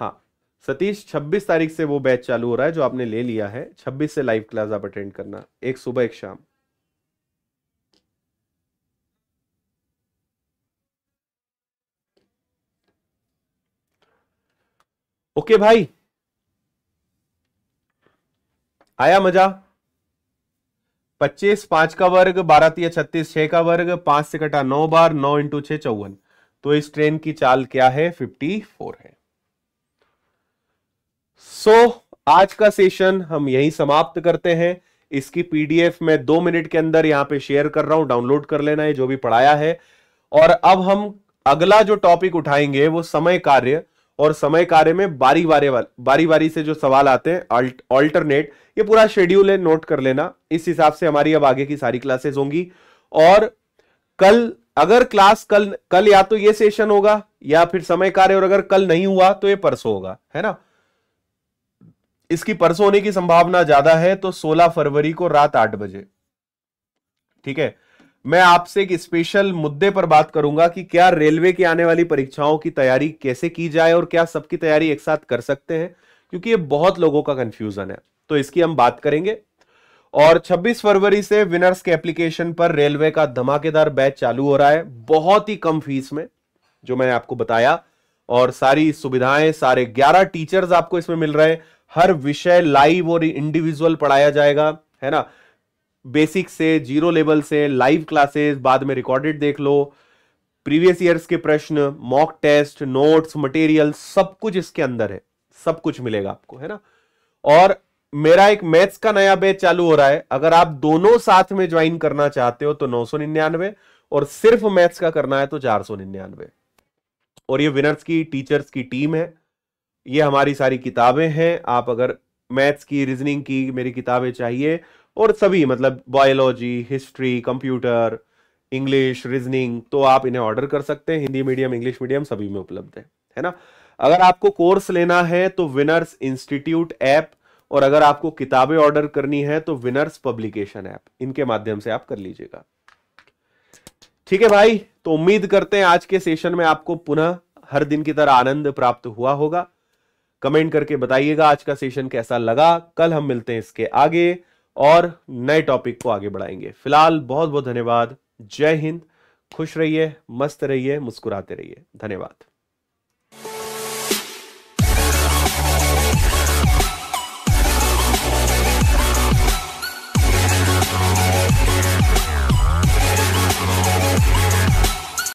हाँ सतीश छब्बीस तारीख से वो बैच चालू हो रहा है जो आपने ले लिया है छब्बीस से लाइव क्लास आप अटेंड करना एक सुबह एक शाम ओके भाई आया मजा पच्चीस पांच का वर्ग बारह तीय छत्तीस छह का वर्ग पांच से कटा नौ बार नौ इंटू छ चौवन तो इस ट्रेन की चाल क्या है फिफ्टी फोर है सो so, आज का सेशन हम यही समाप्त करते हैं इसकी पीडीएफ मैं दो मिनट के अंदर यहां पे शेयर कर रहा हूं डाउनलोड कर लेना है जो भी पढ़ाया है और अब हम अगला जो टॉपिक उठाएंगे वो समय कार्य और समय कार्य में बारी बारी बारी बारी से जो सवाल आते हैं ऑल्टरनेट ये पूरा शेड्यूल है नोट कर लेना इस हिसाब से हमारी अब आगे की सारी क्लासेस होंगी और कल अगर क्लास कल कल या तो ये सेशन होगा या फिर समय कार्य और अगर कल नहीं हुआ तो ये परसों होगा है ना इसकी परसों होने की संभावना ज्यादा है तो 16 फरवरी को रात आठ बजे ठीक है मैं आपसे एक स्पेशल मुद्दे पर बात करूंगा कि क्या रेलवे की आने वाली परीक्षाओं की तैयारी कैसे की जाए और क्या सबकी तैयारी एक साथ कर सकते हैं क्योंकि ये बहुत लोगों का कंफ्यूजन है तो इसकी हम बात करेंगे और 26 फरवरी से विनर्स के एप्लीकेशन पर रेलवे का धमाकेदार बैच चालू हो रहा है बहुत ही कम फीस में जो मैंने आपको बताया और सारी सुविधाएं सारे 11 टीचर्स आपको इसमें मिल रहे हैं हर विषय लाइव और इंडिविजुअल पढ़ाया जाएगा है ना बेसिक से जीरो लेवल से लाइव क्लासेस बाद में रिकॉर्डेड देख लो प्रीवियस ईयर्स के प्रश्न मॉक टेस्ट नोट्स मटेरियल सब कुछ इसके अंदर है सब कुछ मिलेगा आपको है ना और मेरा एक मैथ्स का नया बैच चालू हो रहा है अगर आप दोनों साथ में ज्वाइन करना चाहते हो तो नौ सौ निन्यानवे और सिर्फ मैथ्स का करना है तो चार सौ निन्यानवे और ये विनर्स की टीचर्स की टीम है ये हमारी सारी किताबें हैं आप अगर मैथ्स की रीजनिंग की मेरी किताबें चाहिए और सभी मतलब biology history computer English reasoning तो आप इन्हें ऑर्डर कर सकते हैं हिंदी मीडियम इंग्लिश मीडियम सभी में उपलब्ध है है ना अगर आपको कोर्स लेना है तो विनर्स इंस्टीट्यूट ऐप और अगर आपको किताबें ऑर्डर करनी है तो विनर्स पब्लिकेशन ऐप इनके माध्यम से आप कर लीजिएगा ठीक है भाई तो उम्मीद करते हैं आज के सेशन में आपको पुनः हर दिन की तरह आनंद प्राप्त हुआ होगा कमेंट करके बताइएगा आज का सेशन कैसा लगा कल हम मिलते हैं इसके आगे और नए टॉपिक को आगे बढ़ाएंगे फिलहाल बहुत बहुत धन्यवाद जय हिंद खुश रहिए मस्त रहिए मुस्कुराते रहिए धन्यवाद